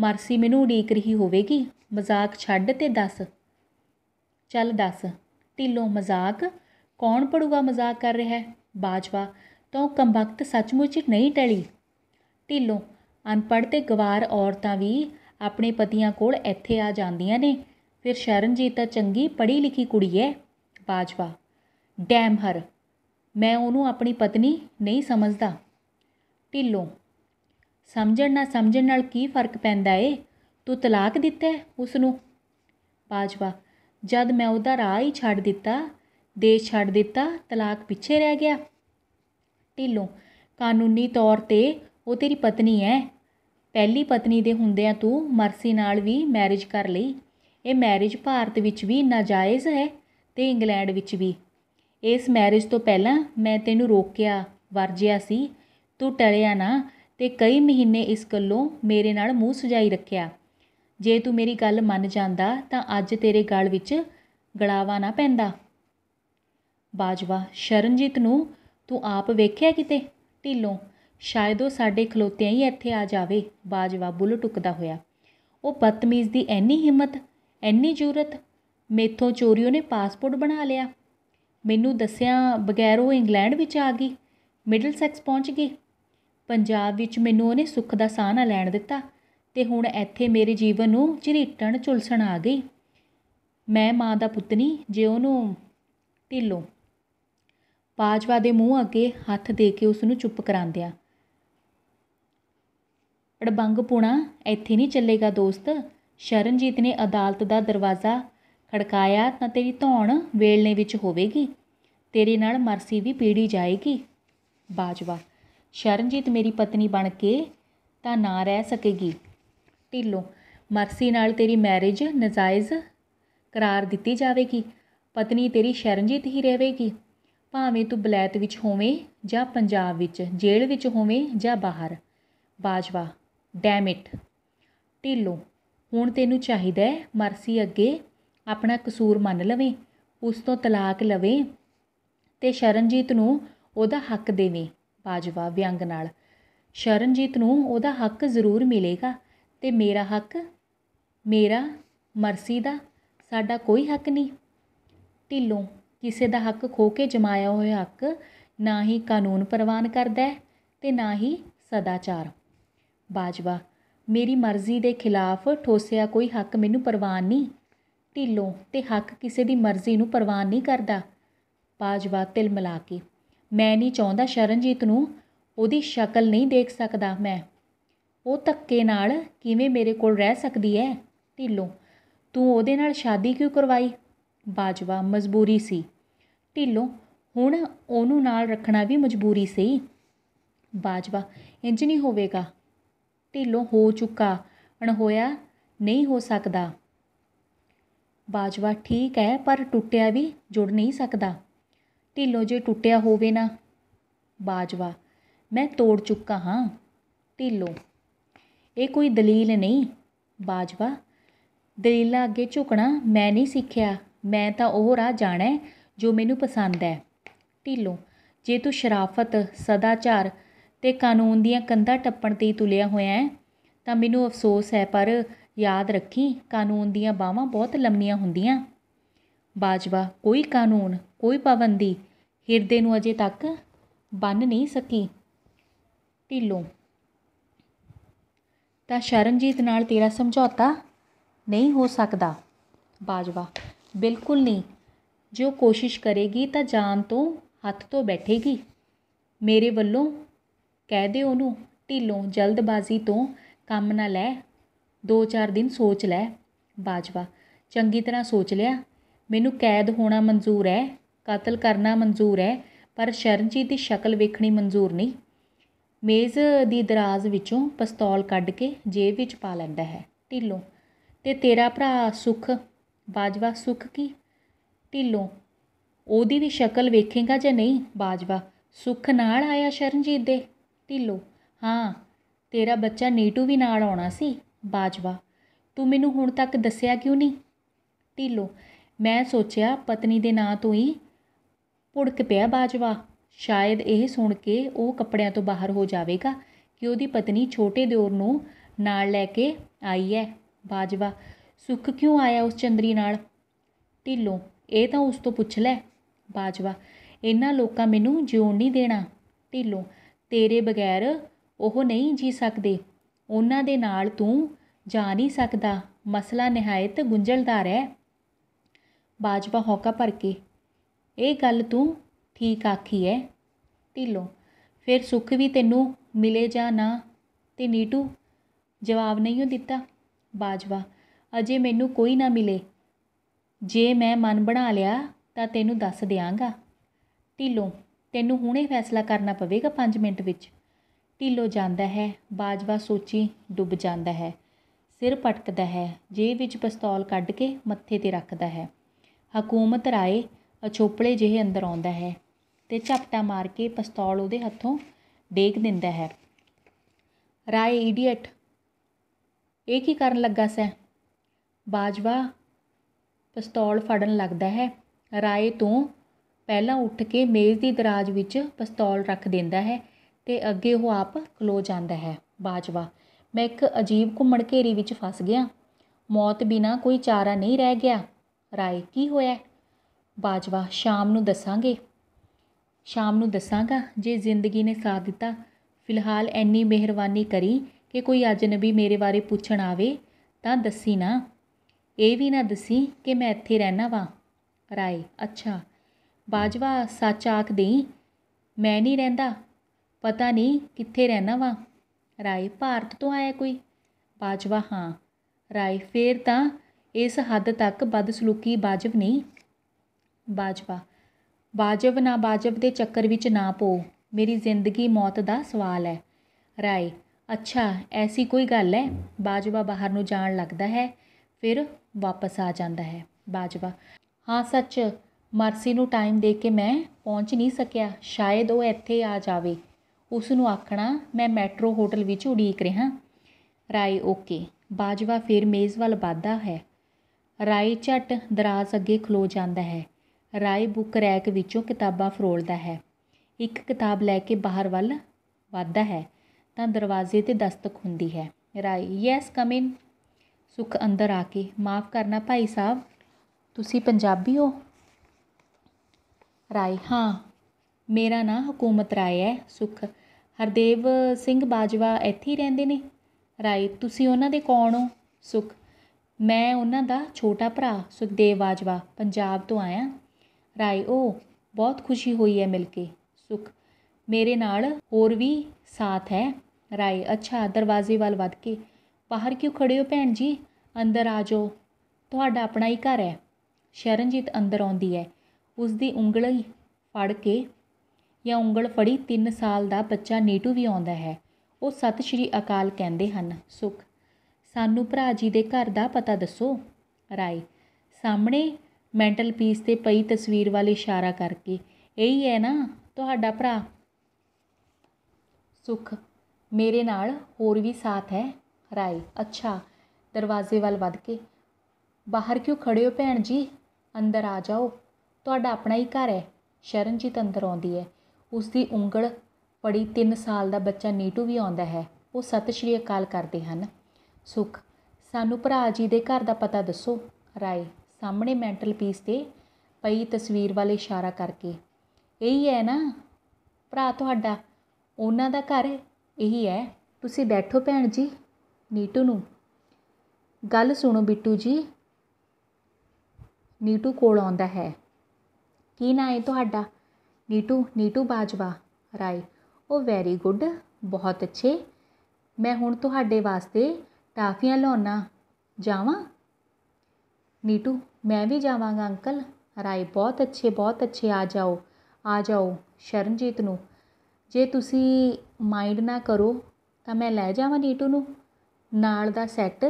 ਮਰਸੀ ਮੈਨੂੰ ਉਡੀਕ ਰਹੀ ਹੋਵੇਗੀ ਮਜ਼ਾਕ ਛੱਡ ਤੇ ਦੱਸ ਚੱਲ ਦੱਸ ਢਿੱਲੋਂ ਮਜ਼ਾਕ ਕੌਣ ਪੜੂਗਾ ਮਜ਼ਾਕ ਕਰ ਰਿਹਾ ਹੈ ਬਾਜਵਾ ਤੂੰ ਕੰਬਖਤ ਸੱਚਮੁੱਚ ਨਹੀਂ ਟਲੀ ਢਿੱਲੋਂ ਅਨਪੜ ਤੇ ਗਵਾਰ ਔਰਤਾਂ ਵੀ ਆਪਣੇ ਪਤੀਆਂ ਕੋਲ ਇੱਥੇ ਆ ਜਾਂਦੀਆਂ ਨੇ ਫਿਰ ਸ਼ਰਨਜੀਤ ਤਾਂ ਚੰਗੀ ਪੜ੍ਹੀ ਲਿਖੀ ਕੁੜੀ ਹੈ ਬਾਜਵਾ ਡੈਮ ਹਰ ਮੈਂ ਉਹਨੂੰ ਆਪਣੀ ਪਤਨੀ ਨਹੀਂ ਸਮਝਦਾ ਢਿੱਲੋਂ ਸਮਝਣ ਨਾ ਸਮਝਣ ਨਾਲ ਕੀ ਫਰਕ ਪੈਂਦਾ ਏ ਤੂੰ ਤਲਾਕ ਦਿੱਤਾ ਉਸ ਨੂੰ ਬਾਜਵਾ ਜਦ ਮੈਂ ਉਹਦਾ ਰਾਹ ਹੀ ਛੱਡ ਦਿੱਤਾ ਦੇਸ਼ ਛੱਡ ਦਿੱਤਾ ਤਲਾਕ ਪਿੱਛੇ ਰਹਿ ਗਿਆ ਢਿੱਲੋਂ ਕਾਨੂੰਨੀ ਤੌਰ ਤੇ ਉਹ ਤੇਰੀ ਪਤਨੀ ਹੈ ਪਹਿਲੀ ਪਤਨੀ ਦੇ ਹੁੰਦਿਆਂ ਤੂੰ ਮਰਸੀ ਨਾਲ ਵੀ ਮੈਰਿਜ ਕਰ ਲਈ ਇਹ ਮੈਰਿਜ ਭਾਰਤ ਵਿੱਚ ਵੀ ਨਾਜਾਇਜ਼ ਹੈ ਤੇ ਇੰਗਲੈਂਡ ਵਿੱਚ ਵੀ ਇਸ ਮੈਰਿਜ ਤੋਂ ਪਹਿਲਾਂ ਮੈਂ ਤੈਨੂੰ ਰੋਕਿਆ ਵਰਜਿਆ ਸੀ ਤੂੰ ਟਲਿਆ ਨਾ ਤੇ ਕਈ ਮਹੀਨੇ ਇਸ ਗੱਲੋਂ ਮੇਰੇ ਨਾਲ ਮੂੰਹ ਸੁਜਾਈ ਰੱਖਿਆ ਜੇ ਤੂੰ ਮੇਰੀ ਗੱਲ ਮੰਨ ਜਾਂਦਾ ਤਾਂ ਅੱਜ ਤੇਰੇ ਗਲ ਵਿੱਚ ਗਲਾਵਾ ਨਾ ਪੈਂਦਾ ਬਾਜਵਾ ਸ਼ਰਨਜੀਤ ਨੂੰ ਤੂੰ ਆਪ ਵੇਖਿਆ ਕਿਤੇ ਢਿੱਲੋਂ ਸ਼ਾਇਦ ਉਹ ਸਾਡੇ ਖਲੋਤਿਆਂ ਹੀ ਇੱਥੇ ਆ ਜਾਵੇ ਬਾਜਵਾ ਬੁੱਲ ਟੁਕਦਾ ਹੋਇਆ ਉਹ ਬਤਮੀਜ਼ ਦੀ ਐਨੀ ਹਿੰਮਤ ਐਨੀ ਜੂਰਤ ਮੇਥੋਂ ਚੋਰੀਓ ਨੇ ਪਾਸਪੋਰਟ ਬਣਾ ਲਿਆ ਮੈਨੂੰ ਦੱਸਿਆ ਬਗੈਰ ਉਹ ਇੰਗਲੈਂਡ ਵਿੱਚ ਆ ਗਈ ਮਿਡਲ ਸੈਕਸ ਪਹੁੰਚ ਗਈ ਪੰਜਾਬ ਵਿੱਚ ਮੈਨੂੰ ਉਹਨੇ ਸੁੱਖ ਦਾ ਸਾਹ ਨਾ ਲੈਣ ਦਿੱਤਾ ਤੇ ਹੁਣ ਇੱਥੇ ਮੇਰੇ ਜੀਵਨ ਨੂੰ ਝਰੀਟਣ ਝੁਲਸਣ ਆ ਗਈ ਮੈਂ ਮਾਂ ਦਾ ਪੁੱਤ ਨਹੀਂ ਜੇ ਉਹਨੂੰ ਢਿੱਲੋਂ ਬਾਜਵਾ ਦੇ ਮੂੰਹ ਅੱਗੇ ਹੱਥ ਦੇ ਕੇ ਉਸ ਨੂੰ ਚੁੱਪ ਕਰਾਉਂਦਿਆ ਅੜਬੰਗ ਪੁਣਾ ਇੱਥੇ ਨਹੀਂ ਚੱਲੇਗਾ ਦੋਸਤ ਸ਼ਰਨਜੀਤ ਨੇ ਅਦਾਲਤ ਦਾ ਦਰਵਾਜ਼ਾ ਖੜਕਾਇਆ ਤਾਂ ਤੇਰੀ ਧੌਣ ਵੇਲਨੇ ਵਿੱਚ ਹੋਵੇਗੀ ਤੇਰੇ ਨਾਲ ਮਰਸੀ ਵੀ ਪੀੜੀ ਜਾਏਗੀ ਬਾਜਵਾ ਸ਼ਰਨਜੀਤ ਮੇਰੀ ਪਤਨੀ ਬਣ ਕੇ ਤਾਂ ਨਾ ਰਹਿ ਸਕੇਗੀ ਢਿੱਲੋ ਮਰਸੀ ਨਾਲ ਤੇਰੀ ਮੈਰਿਜ ਨਜਾਇਜ਼ ਕਰਾਰ ਦਿੱਤੀ ਜਾਵੇਗੀ ਪਤਨੀ ਤੇਰੀ ਸ਼ਰਨਜੀਤ ਹੀ ਰਹੇਗੀ ਭਾਵੇਂ ਤੂੰ ਬਲੈਤ ਵਿੱਚ ਹੋਵੇਂ ਜਾਂ ਪੰਜਾਬ ਵਿੱਚ ਜੇਲ੍ਹ ਵਿੱਚ ਹੋਵੇਂ ਜਾਂ ਬਾਹਰ ਬਾਜਵਾ ਡੈਮ ਇਟ ਢਿੱਲੋ ਹੁਣ ਤੈਨੂੰ ਚਾਹੀਦਾ ਹੈ ਮਰਸੀ ਅੱਗੇ ਆਪਣਾ ਕਸੂਰ ਮੰਨ ਲਵੇਂ ਉਸ ਤੋਂ ਤਲਾਕ ਲਵੇਂ ਤੇ ਸ਼ਰਨਜੀਤ ਨੂੰ ਉਹਦਾ ਹੱਕ ਦੇਵੇਂ ਬਾਜਵਾ ਵਿਅੰਗ ਨਾਲ ਸ਼ਰਨਜੀਤ ਨੂੰ ਉਹਦਾ ਹੱਕ ਜ਼ਰੂਰ ਮਿਲੇਗਾ ਤੇ ਮੇਰਾ ਹੱਕ ਮੇਰਾ ਮਰਸੀ ਦਾ ਸਾਡਾ ਕੋਈ ਹੱਕ ਨਹੀਂ ਢਿੱਲੋਂ ਕਿਸੇ ਦਾ ਹੱਕ ਖੋਹ ਕੇ ਜਮਾਇਆ ਹੋਇਆ ਹੱਕ ਨਾ ਹੀ ਕਾਨੂੰਨ ਪ੍ਰਵਾਨ ਕਰਦਾ ਤੇ ਨਾ ਹੀ ਸਦਾਚਾਰ ਬਾਜਵਾ ਮੇਰੀ ਮਰਜ਼ੀ ਦੇ ਖਿਲਾਫ ਠੋਸਿਆ ਕੋਈ ਹੱਕ ਮੈਨੂੰ ਪ੍ਰਵਾਨ ਨਹੀਂ ਢਿੱਲੋਂ ਤੇ ਹੱਕ ਕਿਸੇ ਦੀ ਮਰਜ਼ੀ ਨੂੰ ਪ੍ਰਵਾਨ ਨਹੀਂ ਕਰਦਾ ਬਾਜਵਾ ਤਿਲ ਮਿਲਾ ਕੇ ਮੈਂ ਨਹੀਂ ਚਾਹੁੰਦਾ ਸ਼ਰਨਜੀਤ ਨੂੰ ਉਹਦੀ ਸ਼ਕਲ ਨਹੀਂ ਦੇਖ ਸਕਦਾ ਮੈਂ ਉਹ ਤੱਕੇ ਨਾਲ ਕਿਵੇਂ ਮੇਰੇ ਕੋਲ ਰਹਿ ਸਕਦੀ ਹੈ ਢਿੱਲੋਂ ਤੂੰ ਉਹਦੇ ਨਾਲ ਸ਼ਾਦੀ ਕਿਉਂ ਕਰਵਾਈ ਬਾਜਵਾ ਮਜਬੂਰੀ ਸੀ ਢਿੱਲੋ ਹੁਣ ਉਹਨੂੰ ਨਾਲ ਰੱਖਣਾ ਵੀ ਮਜਬੂਰੀ ਸੀ ਬਾਜਵਾ ਇੰਜ ਨਹੀਂ ਹੋਵੇਗਾ ਢਿੱਲੋ ਹੋ ਚੁੱਕਾ ਅਣ ਹੋਇਆ ਨਹੀਂ ਹੋ ਸਕਦਾ ਬਾਜਵਾ ਠੀਕ ਹੈ ਪਰ ਟੁੱਟਿਆ ਵੀ ਜੁੜ ਨਹੀਂ ਸਕਦਾ ਢਿੱਲੋ ਜੇ ਟੁੱਟਿਆ ਹੋਵੇ ਨਾ ਬਾਜਵਾ ਮੈਂ ਤੋੜ ਚੁੱਕਾ ਹਾਂ ਢਿੱਲੋ ਇਹ ਕੋਈ ਦਲੀਲ ਨਹੀਂ ਬਾਜਵਾ ਦਲੀਲਾਂ ਅੱਗੇ ਝੁਕਣਾ ਮੈਂ ਨਹੀਂ ਸਿੱਖਿਆ ਮੈਂ ਤਾਂ ਉਹ ਰਾਹ ਜਾਣਾ ਜੋ ਮੈਨੂੰ ਪਸੰਦ ਹੈ ਢਿੱਲੋ ਜੇ ਤੂੰ ਸ਼ਰਾਫਤ ਸਦਾਚਾਰ ਤੇ ਕਾਨੂੰਨ ਦੀਆਂ ਕੰਧਾਂ ਟੱਪਣ 'ਤੇ ਤੁਲਿਆ ਹੋਇਆ ਹੈ ਤਾਂ ਮੈਨੂੰ ਅਫਸੋਸ ਹੈ ਪਰ ਯਾਦ ਰੱਖੀ ਕਾਨੂੰਨ ਦੀਆਂ ਬਾਹਾਂ ਬਹੁਤ ਲੰਮੀਆਂ ਹੁੰਦੀਆਂ ਬਾਜਵਾ ਕੋਈ ਕਾਨੂੰਨ ਕੋਈ ਪਾਬੰਦੀ ਹਿਰਦੇ ਨੂੰ ਅਜੇ ਤੱਕ ਬੰਨ ਨਹੀਂ ਸਕੀ ਢਿੱਲੋ ਤਾਂ ਸ਼ਰਨਜੀਤ ਨਾਲ ਤੇਰਾ ਸਮਝੌਤਾ ਨਹੀਂ ਹੋ ਸਕਦਾ ਬਾਜਵਾ ਬਿਲਕੁਲ ਨਹੀਂ ਜੇ ਉਹ ਕੋਸ਼ਿਸ਼ ਕਰੇਗੀ ਤਾਂ ਜਾਨ ਤੋਂ ਹੱਥ ਤੋਂ ਬੈਠੇਗੀ ਮੇਰੇ ਵੱਲੋਂ ਕਹਿ ਦੇ ਉਹਨੂੰ ਢਿੱਲੋਂ ਜਲਦਬਾਜ਼ੀ ਤੋਂ ਕੰਮ ਨਾ ਲੈ ਦੋ ਚਾਰ ਦਿਨ ਸੋਚ ਲੈ ਬਾਜਵਾ ਚੰਗੀ ਤਰ੍ਹਾਂ ਸੋਚ ਲਿਆ ਮੈਨੂੰ ਕੈਦ ਹੋਣਾ ਮਨਜ਼ੂਰ ਹੈ ਕਤਲ ਕਰਨਾ ਮਨਜ਼ੂਰ ਹੈ ਪਰ ਸ਼ਰਨਜੀਤ ਦੀ ਸ਼ਕਲ ਵੇਖਣੀ ਮਨਜ਼ੂਰ ਨਹੀਂ ਮੇਜ਼ ਦੀ ਦਰਾਜ਼ ਵਿੱਚੋਂ ਪਿਸਤੌਲ ਕੱਢ ਕੇ ਜੇਬ ਵਿੱਚ ਪਾ ਲੈਂਦਾ ਹੈ ਢਿੱਲੋਂ ਤੇ ਤੇਰਾ ਭਰਾ ਸੁਖ ਬਾਜਵਾ ਸੁਖ ਕੀ ਢਿੱਲੋਂ ਉਹਦੀ ਵੀ ਸ਼ਕਲ ਵੇਖੇਗਾ ਜਾਂ ਨਹੀਂ ਬਾਜਵਾ ਸੁੱਖ ਨਾਲ ਆਇਆ ਸ਼ਰਨਜੀਤ ਦੇ ਢਿੱਲੋਂ ਹਾਂ ਤੇਰਾ ਬੱਚਾ ਨੀਟੂ ਵੀ ਨਾਲ ਆਉਣਾ ਸੀ ਬਾਜਵਾ ਤੂੰ ਮੈਨੂੰ ਹੁਣ ਤੱਕ ਦੱਸਿਆ ਕਿਉਂ ਨਹੀਂ ਢਿੱਲੋਂ ਮੈਂ ਸੋਚਿਆ ਪਤਨੀ ਦੇ ਨਾਂ ਤੋਂ ਹੀ ਪੁੜਕ ਪਿਆ ਬਾਜਵਾ ਸ਼ਾਇਦ ਇਹ ਸੁਣ ਕੇ ਉਹ ਕੱਪੜਿਆਂ ਤੋਂ ਬਾਹਰ ਹੋ ਜਾਵੇਗਾ ਕਿ ਉਹਦੀ ਪਤਨੀ ਛੋਟੇ ਦਿਓਰ ਨੂੰ ਨਾਲ ਲੈ ਕੇ ਆਈ ਹੈ ਬਾਜਵਾ ਸੁੱਖ ਕਿਉਂ ਆਇਆ ਉਸ ਚੰਦਰੀ ਨਾਲ ਢਿੱਲੋਂ ਇਹ ਤਾਂ ਉਸ ਤੋਂ ਪੁੱਛ ਲੈ ਬਾਜਵਾ ਇਹਨਾਂ ਲੋਕਾਂ ਮੈਨੂੰ ਜਿਉਣ ਨਹੀਂ ਦੇਣਾ ਢਿੱਲੋਂ ਤੇਰੇ ਬਗੈਰ ਉਹ ਨਹੀਂ ਜੀ ਸਕਦੇ ਉਹਨਾਂ ਦੇ ਨਾਲ ਤੂੰ ਜਾ ਨਹੀਂ ਸਕਦਾ ਮਸਲਾ ਨਿਹਾਇਤ ਗੁੰਝਲਦਾਰ ਹੈ ਬਾਜਵਾ ਹੌਕਾ ਭਰ ਕੇ ਇਹ ਗੱਲ ਤੂੰ ਠੀਕ ਆਖੀ ਹੈ ਢਿੱਲੋਂ ਫਿਰ ਸੁੱਖ ਵੀ ਤੈਨੂੰ ਮਿਲੇ ਜਾਂ ਨਾ ਤੇ ਨੀਟੂ ਜਵਾਬ ਨਹੀਂ ਉਹ ਦਿੱਤਾ ਬਾਜਵਾ ਅਜੇ ਮੈਨੂੰ ਕੋਈ ਨਾ ਮਿਲੇ ਜੇ ਮੈਂ ਮਨ ਬਣਾ ਲਿਆ ਤਾਂ ਤੈਨੂੰ ਦੱਸ ਦਿਆਂਗਾ ਢਿੱਲੋਂ ਤੈਨੂੰ ਹੁਣੇ ਫੈਸਲਾ ਕਰਨਾ ਪਵੇਗਾ 5 ਮਿੰਟ ਵਿੱਚ ਢਿੱਲੋ ਜਾਂਦਾ ਹੈ ਬਾਜਵਾ ਸੋਚੀ ਡੁੱਬ ਜਾਂਦਾ ਹੈ ਸਿਰ ਪਟਕਦਾ ਹੈ ਜੇਬ ਵਿੱਚ ਪਿਸਤੌਲ ਕੱਢ ਕੇ ਮੱਥੇ ਤੇ ਰੱਖਦਾ ਹੈ ਹਕੂਮਤ ਰਾਏ ਅਛੋਪਲੇ ਜਿਹੇ ਅੰਦਰ ਆਉਂਦਾ ਹੈ ਤੇ ਝਪਟਾ ਮਾਰ ਕੇ ਪਿਸਤੌਲ ਉਹਦੇ ਹੱਥੋਂ ਡੇਗ ਦਿੰਦਾ ਹੈ ਰਾਏ ਇਡੀਅਟ ਇਹ ਕੀ ਕਰਨ ਲੱਗਾ ਸੈ ਬਾਜਵਾ ਪਿਸਤੌਲ ਫੜਨ ਲੱਗਦਾ ਹੈ ਰਾਏ ਤੋਂ ਪਹਿਲਾਂ ਉੱਠ ਕੇ ਮੇਜ਼ ਦੀ ਦਰਾਜ਼ ਵਿੱਚ ਪਿਸਤੌਲ ਰੱਖ ਦਿੰਦਾ ਹੈ ਅਤੇ ਅੱਗੇ ਉਹ ਆਪ ਖਲੋ ਜਾਂਦਾ ਹੈ ਬਾਜਵਾ ਮੈਂ ਇੱਕ ਅਜੀਬ ਘੁੰਮਣ ਘੇਰੀ ਵਿੱਚ ਫਸ ਗਿਆ ਮੌਤ ਬਿਨਾਂ ਕੋਈ ਚਾਰਾ ਨਹੀਂ ਰਹਿ ਗਿਆ ਰਾਏ ਕੀ ਹੋਇਆ ਬਾਜਵਾ ਸ਼ਾਮ ਨੂੰ ਦੱਸਾਂਗੇ ਸ਼ਾਮ ਨੂੰ ਦੱਸਾਂਗਾ ਜੇ ਜ਼ਿੰਦਗੀ ਨੇ ਸਾਥ ਦਿੱਤਾ ਫਿਲਹਾਲ ਐਨੀ ਮਿਹਰਬਾਨੀ ਕਰੀ ਕਿ ਕੋਈ ਅਜਨਬੀ ਮੇਰੇ ਬਾਰੇ ਪੁੱਛਣ ਆਵੇ ਤਾਂ ਦੱਸੀ ਨਾ ਇਹ ਵੀ ਨਾ ਦਸੀ ਕਿ ਮੈਂ ਇੱਥੇ ਰਹਿਣਾ ਵਾ ਰਾਏ ਅੱਛਾ ਬਾਜਵਾ ਸੱਚ ਆਖ ਦੇਈ ਮੈਂ ਨਹੀਂ ਰਹਿੰਦਾ ਪਤਾ ਨਹੀਂ ਕਿੱਥੇ ਰਹਿਣਾ ਵਾ ਰਾਏ ਭਾਰਤ ਤੋਂ ਆਇਆ ਕੋਈ ਬਾਜਵਾ ਹਾਂ ਰਾਏ ਫੇਰ ਤਾਂ ਇਸ ਹੱਦ ਤੱਕ ਬਦਸਲੂਕੀ ਬਾਜਵ ਨਹੀਂ ਬਾਜਵਾ ਬਾਜਵ ਨਾ ਬਾਜਵ ਦੇ ਚੱਕਰ ਵਿੱਚ ਨਾ ਪੋ ਮੇਰੀ ਜ਼ਿੰਦਗੀ ਮੌਤ ਦਾ ਸਵਾਲ ਹੈ ਰਾਏ ਅੱਛਾ ਐਸੀ ਕੋਈ ਗੱਲ ਹੈ ਬਾਜਵਾ ਬਾਹਰ ਨੂੰ ਜਾਣ ਲੱਗਦਾ ਹੈ ਫਿਰ ਵਾਪਸ ਆ ਜਾਂਦਾ ਹੈ ਬਾਜਵਾ ਹਾਂ ਸੱਚ ਮਰਸੀ ਨੂੰ ਟਾਈਮ ਦੇ ਕੇ ਮੈਂ ਪਹੁੰਚ ਨਹੀਂ ਸਕਿਆ ਸ਼ਾਇਦ ਉਹ ਇੱਥੇ ਆ ਜਾਵੇ ਉਸ ਨੂੰ ਆਖਣਾ ਮੈਂ ਮੈਟਰੋ ਹੋਟਲ ਵਿੱਚ ਉਡੀਕ ਰਿਹਾ ਰਾਈ ਓਕੇ ਬਾਜਵਾ ਫਿਰ ਮੇਜ਼ ਵੱਲ ਵਾਧਾ ਹੈ ਰਾਈ ਝਟ ਦਰਾਜ਼ ਅੱਗੇ ਖਲੋ ਜਾਂਦਾ ਹੈ ਰਾਈ ਬੁੱਕ ਰੈਕ ਵਿੱਚੋਂ ਕਿਤਾਬਾਂ ਫਰੋਲਦਾ ਹੈ ਇੱਕ ਕਿਤਾਬ ਲੈ ਕੇ ਬਾਹਰ ਵੱਲ ਵਾਧਾ ਹੈ ਤਾਂ ਦਰਵਾਜ਼ੇ ਤੇ ਦਸਤਕ ਹੁੰਦੀ ਹੈ ਰਾਈ ਯੈਸ ਕਮ ਇਨ ਸੁਖ ਅੰਦਰ ਆ ਕੇ ਮਾਫ਼ ਕਰਨਾ ਭਾਈ ਸਾਹਿਬ ਤੁਸੀਂ ਪੰਜਾਬੀ ਹੋ ਰਾਏ ਹਾਂ ਮੇਰਾ ਨਾਂ ਹਕੂਮਤ ਰਾਏ ਹੈ ਸੁਖ ਹਰਦੇਵ ਸਿੰਘ ਬਾਜਵਾ ਇੱਥੇ ਹੀ ਰਹਿੰਦੇ ਨੇ ਰਾਏ ਤੁਸੀਂ ਉਹਨਾਂ ਦੇ ਕੌਣ ਹੋ ਸੁਖ ਮੈਂ ਉਹਨਾਂ ਦਾ ਛੋਟਾ ਭਰਾ ਸੁਖਦੇਵ ਬਾਜਵਾ ਪੰਜਾਬ ਤੋਂ ਆਇਆ ਰਾਏ ਉਹ ਬਹੁਤ ਖੁਸ਼ੀ ਹੋਈ ਹੈ ਮਿਲ ਕੇ ਸੁਖ ਮੇਰੇ ਨਾਲ ਹੋਰ ਵੀ ਸਾਥ ਹੈ ਰਾਏ ਅੱਛਾ ਦਰਵਾਜ਼ੇ ਵੱਲ ਵੱਧ ਕੇ ਬਾਹਰ ਕਿਉਂ ਖੜੇ ਹੋ ਭੈਣ ਜੀ ਅੰਦਰ ਆ ਜਾਓ ਤੁਹਾਡਾ ਆਪਣਾ ਹੀ ਘਰ ਹੈ ਸ਼ਰਨਜੀਤ ਅੰਦਰ ਆਉਂਦੀ ਹੈ ਉਸ ਦੀ ਉਂਗਲੀ ਫੜ ਕੇ ਜਾਂ ਉਂਗਲ ਫੜੀ 3 ਸਾਲ ਦਾ ਬੱਚਾ ਨੀਟੂ ਵੀ ਆਉਂਦਾ ਹੈ ਉਹ ਸਤਿ ਸ਼੍ਰੀ ਅਕਾਲ ਕਹਿੰਦੇ ਹਨ ਸੁਖ ਸਾਨੂੰ ਭਰਾ ਜੀ ਦੇ ਘਰ ਦਾ ਪਤਾ ਦੱਸੋ ਰਾਏ ਸਾਹਮਣੇ ਮੈਂਟਲ ਪੀਸ ਤੇ ਪਈ ਤਸਵੀਰ ਵੱਲ ਇਸ਼ਾਰਾ ਕਰਕੇ ਇਹੀ ਹੈ ਨਾ ਤੁਹਾਡਾ ਭਰਾ ਸੁਖ ਮੇਰੇ ਨਾਲ ਹੋਰ ਵੀ ਸਾਥ ਹੈ ਰਾਏ ਅੱਛਾ ਦਰਵਾਜ਼ੇ ਵੱਲ ਵੱਧ ਕੇ ਬਾਹਰ ਕਿਉਂ ਖੜੇ ਹੋ ਭੈਣ ਜੀ ਅੰਦਰ ਆ ਜਾਓ ਤੁਹਾਡਾ ਆਪਣਾ ਹੀ ਘਰ ਹੈ ਸ਼ਰਨਜੀਤ ਅੰਦਰ ਆਉਂਦੀ ਹੈ ਉਸ ਦੀ ਉਂਗਲ ਪੜੀ 3 ਸਾਲ ਦਾ ਬੱਚਾ ਨੀਟੂ ਵੀ ਆਉਂਦਾ ਹੈ ਉਹ ਸਤਿ ਸ਼੍ਰੀ ਅਕਾਲ ਕਰਦੇ ਹਨ ਸੁਖ ਸਾਨੂੰ ਭਰਾ ਜੀ ਦੇ ਘਰ ਦਾ ਪਤਾ ਦੱਸੋ ਰਾਏ ਸਾਹਮਣੇ ਮੈਂਟਲ ਪੀਸ ਤੇ ਪਈ ਤਸਵੀਰ ਵੱਲ ਇਸ਼ਾਰਾ ਕਰਕੇ ਇਹੀ ਹੈ ਨਾ ਭਰਾ ਤੁਹਾਡਾ ਉਹਨਾਂ ਦਾ ਘਰ ਇਹੀ ਹੈ ਤੁਸੀਂ ਬੈਠੋ ਭੈਣ ਜੀ ਨੀਟੂ ਨੂੰ ਗੱਲ ਸੁਣੋ ਬਿੱਟੂ ਜੀ ਨੀਟੂ ਕੋਲ ਆਉਂਦਾ ਹੈ ਕੀ ਨਾਂ ਹੈ ਤੁਹਾਡਾ ਨੀਟੂ ਨੀਟੂ ਬਾਜਵਾ ਰਾਈ ਉਹ ਵੈਰੀ ਗੁੱਡ ਬਹੁਤ ਅੱਛੇ ਮੈਂ ਹੁਣ ਤੁਹਾਡੇ ਵਾਸਤੇ ਟਾਫੀਆਂ ਲਾਉਣਾ ਜਾਵਾਂ ਨੀਟੂ ਮੈਂ ਵੀ ਜਾਵਾਂਗਾ ਅੰਕਲ ਰਾਈ ਬਹੁਤ ਅੱਛੇ ਬਹੁਤ ਅੱਛੇ ਆ ਜਾਓ ਆ ਜਾਓ ਸ਼ਰਨਜੀਤ ਨੂੰ ਜੇ ਤੁਸੀਂ ਮਾਈਂਡ ਨਾ ਕਰੋ ਤਾਂ ਮੈਂ ਲੈ ਜਾਵਾਂ ਨੀਟੂ ਨੂੰ ਨਾਲ ਦਾ ਸੈੱਟ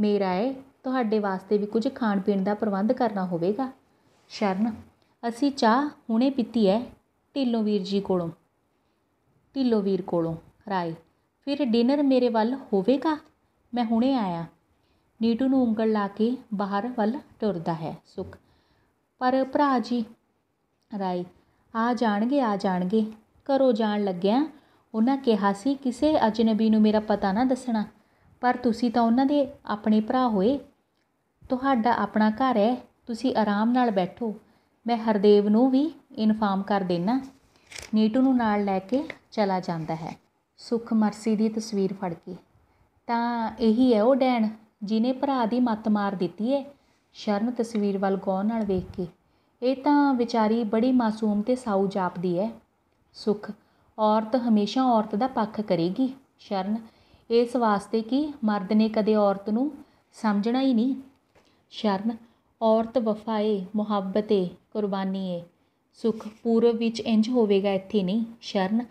ਮੇਰਾ ਹੈ ਤੁਹਾਡੇ ਵਾਸਤੇ ਵੀ ਕੁਝ ਖਾਣ ਪੀਣ ਦਾ ਪ੍ਰਬੰਧ ਕਰਨਾ ਹੋਵੇਗਾ ਸ਼ਰਨ ਅਸੀਂ ਚਾਹ ਹੁਣੇ ਪੀਤੀ ਹੈ ਢਿੱਲੋ ਵੀਰ ਜੀ ਕੋਲੋਂ ਢਿੱਲੋ ਵੀਰ ਕੋਲੋਂ ਰਾਏ ਫਿਰ ਡਿਨਰ ਮੇਰੇ ਵੱਲ ਹੋਵੇਗਾ ਮੈਂ ਹੁਣੇ ਆਇਆ ਨੀਟੂ ਨੂੰ ਉਂਗਲ ਲਾ ਕੇ ਬਾਹਰ ਵੱਲ ਟੁਰਦਾ ਹੈ ਸੁਖ ਪਰ ਭਰਾ ਜੀ ਰਾਏ ਆ ਜਾਣਗੇ ਆ ਜਾਣਗੇ ਕਰੋ ਜਾਣ ਲੱਗਿਆ ਉਹਨਾਂ ਕਿਹਾ ਸੀ ਕਿਸੇ ਅਜਨਬੀ ਨੂੰ ਮੇਰਾ ਪਤਾ ਨਾ ਦੱਸਣਾ ਪਰ ਤੁਸੀਂ ਤਾਂ ਉਹਨਾਂ ਦੇ ਆਪਣੇ ਭਰਾ ਹੋਏ ਤੁਹਾਡਾ ਆਪਣਾ ਘਰ ਹੈ ਤੁਸੀਂ ਆਰਾਮ ਨਾਲ ਬੈਠੋ ਮੈਂ ਹਰਦੇਵ ਨੂੰ ਵੀ ਇਨਫਾਰਮ ਕਰ ਦੇਣਾ ਨੀਟੂ ਨੂੰ ਨਾਲ ਲੈ ਕੇ ਚਲਾ ਜਾਂਦਾ ਹੈ ਸੁਖ ਮਰਸੀ ਦੀ ਤਸਵੀਰ ਫੜ ਕੇ ਤਾਂ ਇਹੀ ਹੈ ਉਹ ਡੈਣ ਜਿਨੇ ਭਰਾ ਦੀ ਮੱਤ ਮਾਰ ਦਿੱਤੀ ਹੈ ਸ਼ਰਨ ਤਸਵੀਰ ਵੱਲ ਗੌਰ ਨਾਲ ਵੇਖ ਕੇ ਇਹ ਤਾਂ ਵਿਚਾਰੀ ਬੜੀ ਮਾਸੂਮ ਤੇ ਸਾਊ ਜਾਪਦੀ ਹੈ ਸੁਖ ਔਰਤ ਹਮੇਸ਼ਾ ਔਰਤ ਦਾ ਪੱਖ ਕਰੇਗੀ ਸ਼ਰਨ ਇਸ ਵਾਸਤੇ ਕਿ ਮਰਦ ਨੇ ਕਦੇ ਔਰਤ ਨੂੰ ਸਮਝਣਾ ਹੀ ਨਹੀਂ ਸ਼ਰਨ ਔਰਤ ਵਫਾਏ ਮੁਹੱਬਤੇ ਕੁਰਬਾਨੀਏ ਕੁਰਬਾਨੀ ਏ ਸੁਖ ਪੂਰਵ ਵਿੱਚ ਇੰਜ ਹੋਵੇਗਾ ਇੱਥੇ ਨਹੀਂ ਸ਼ਰਨ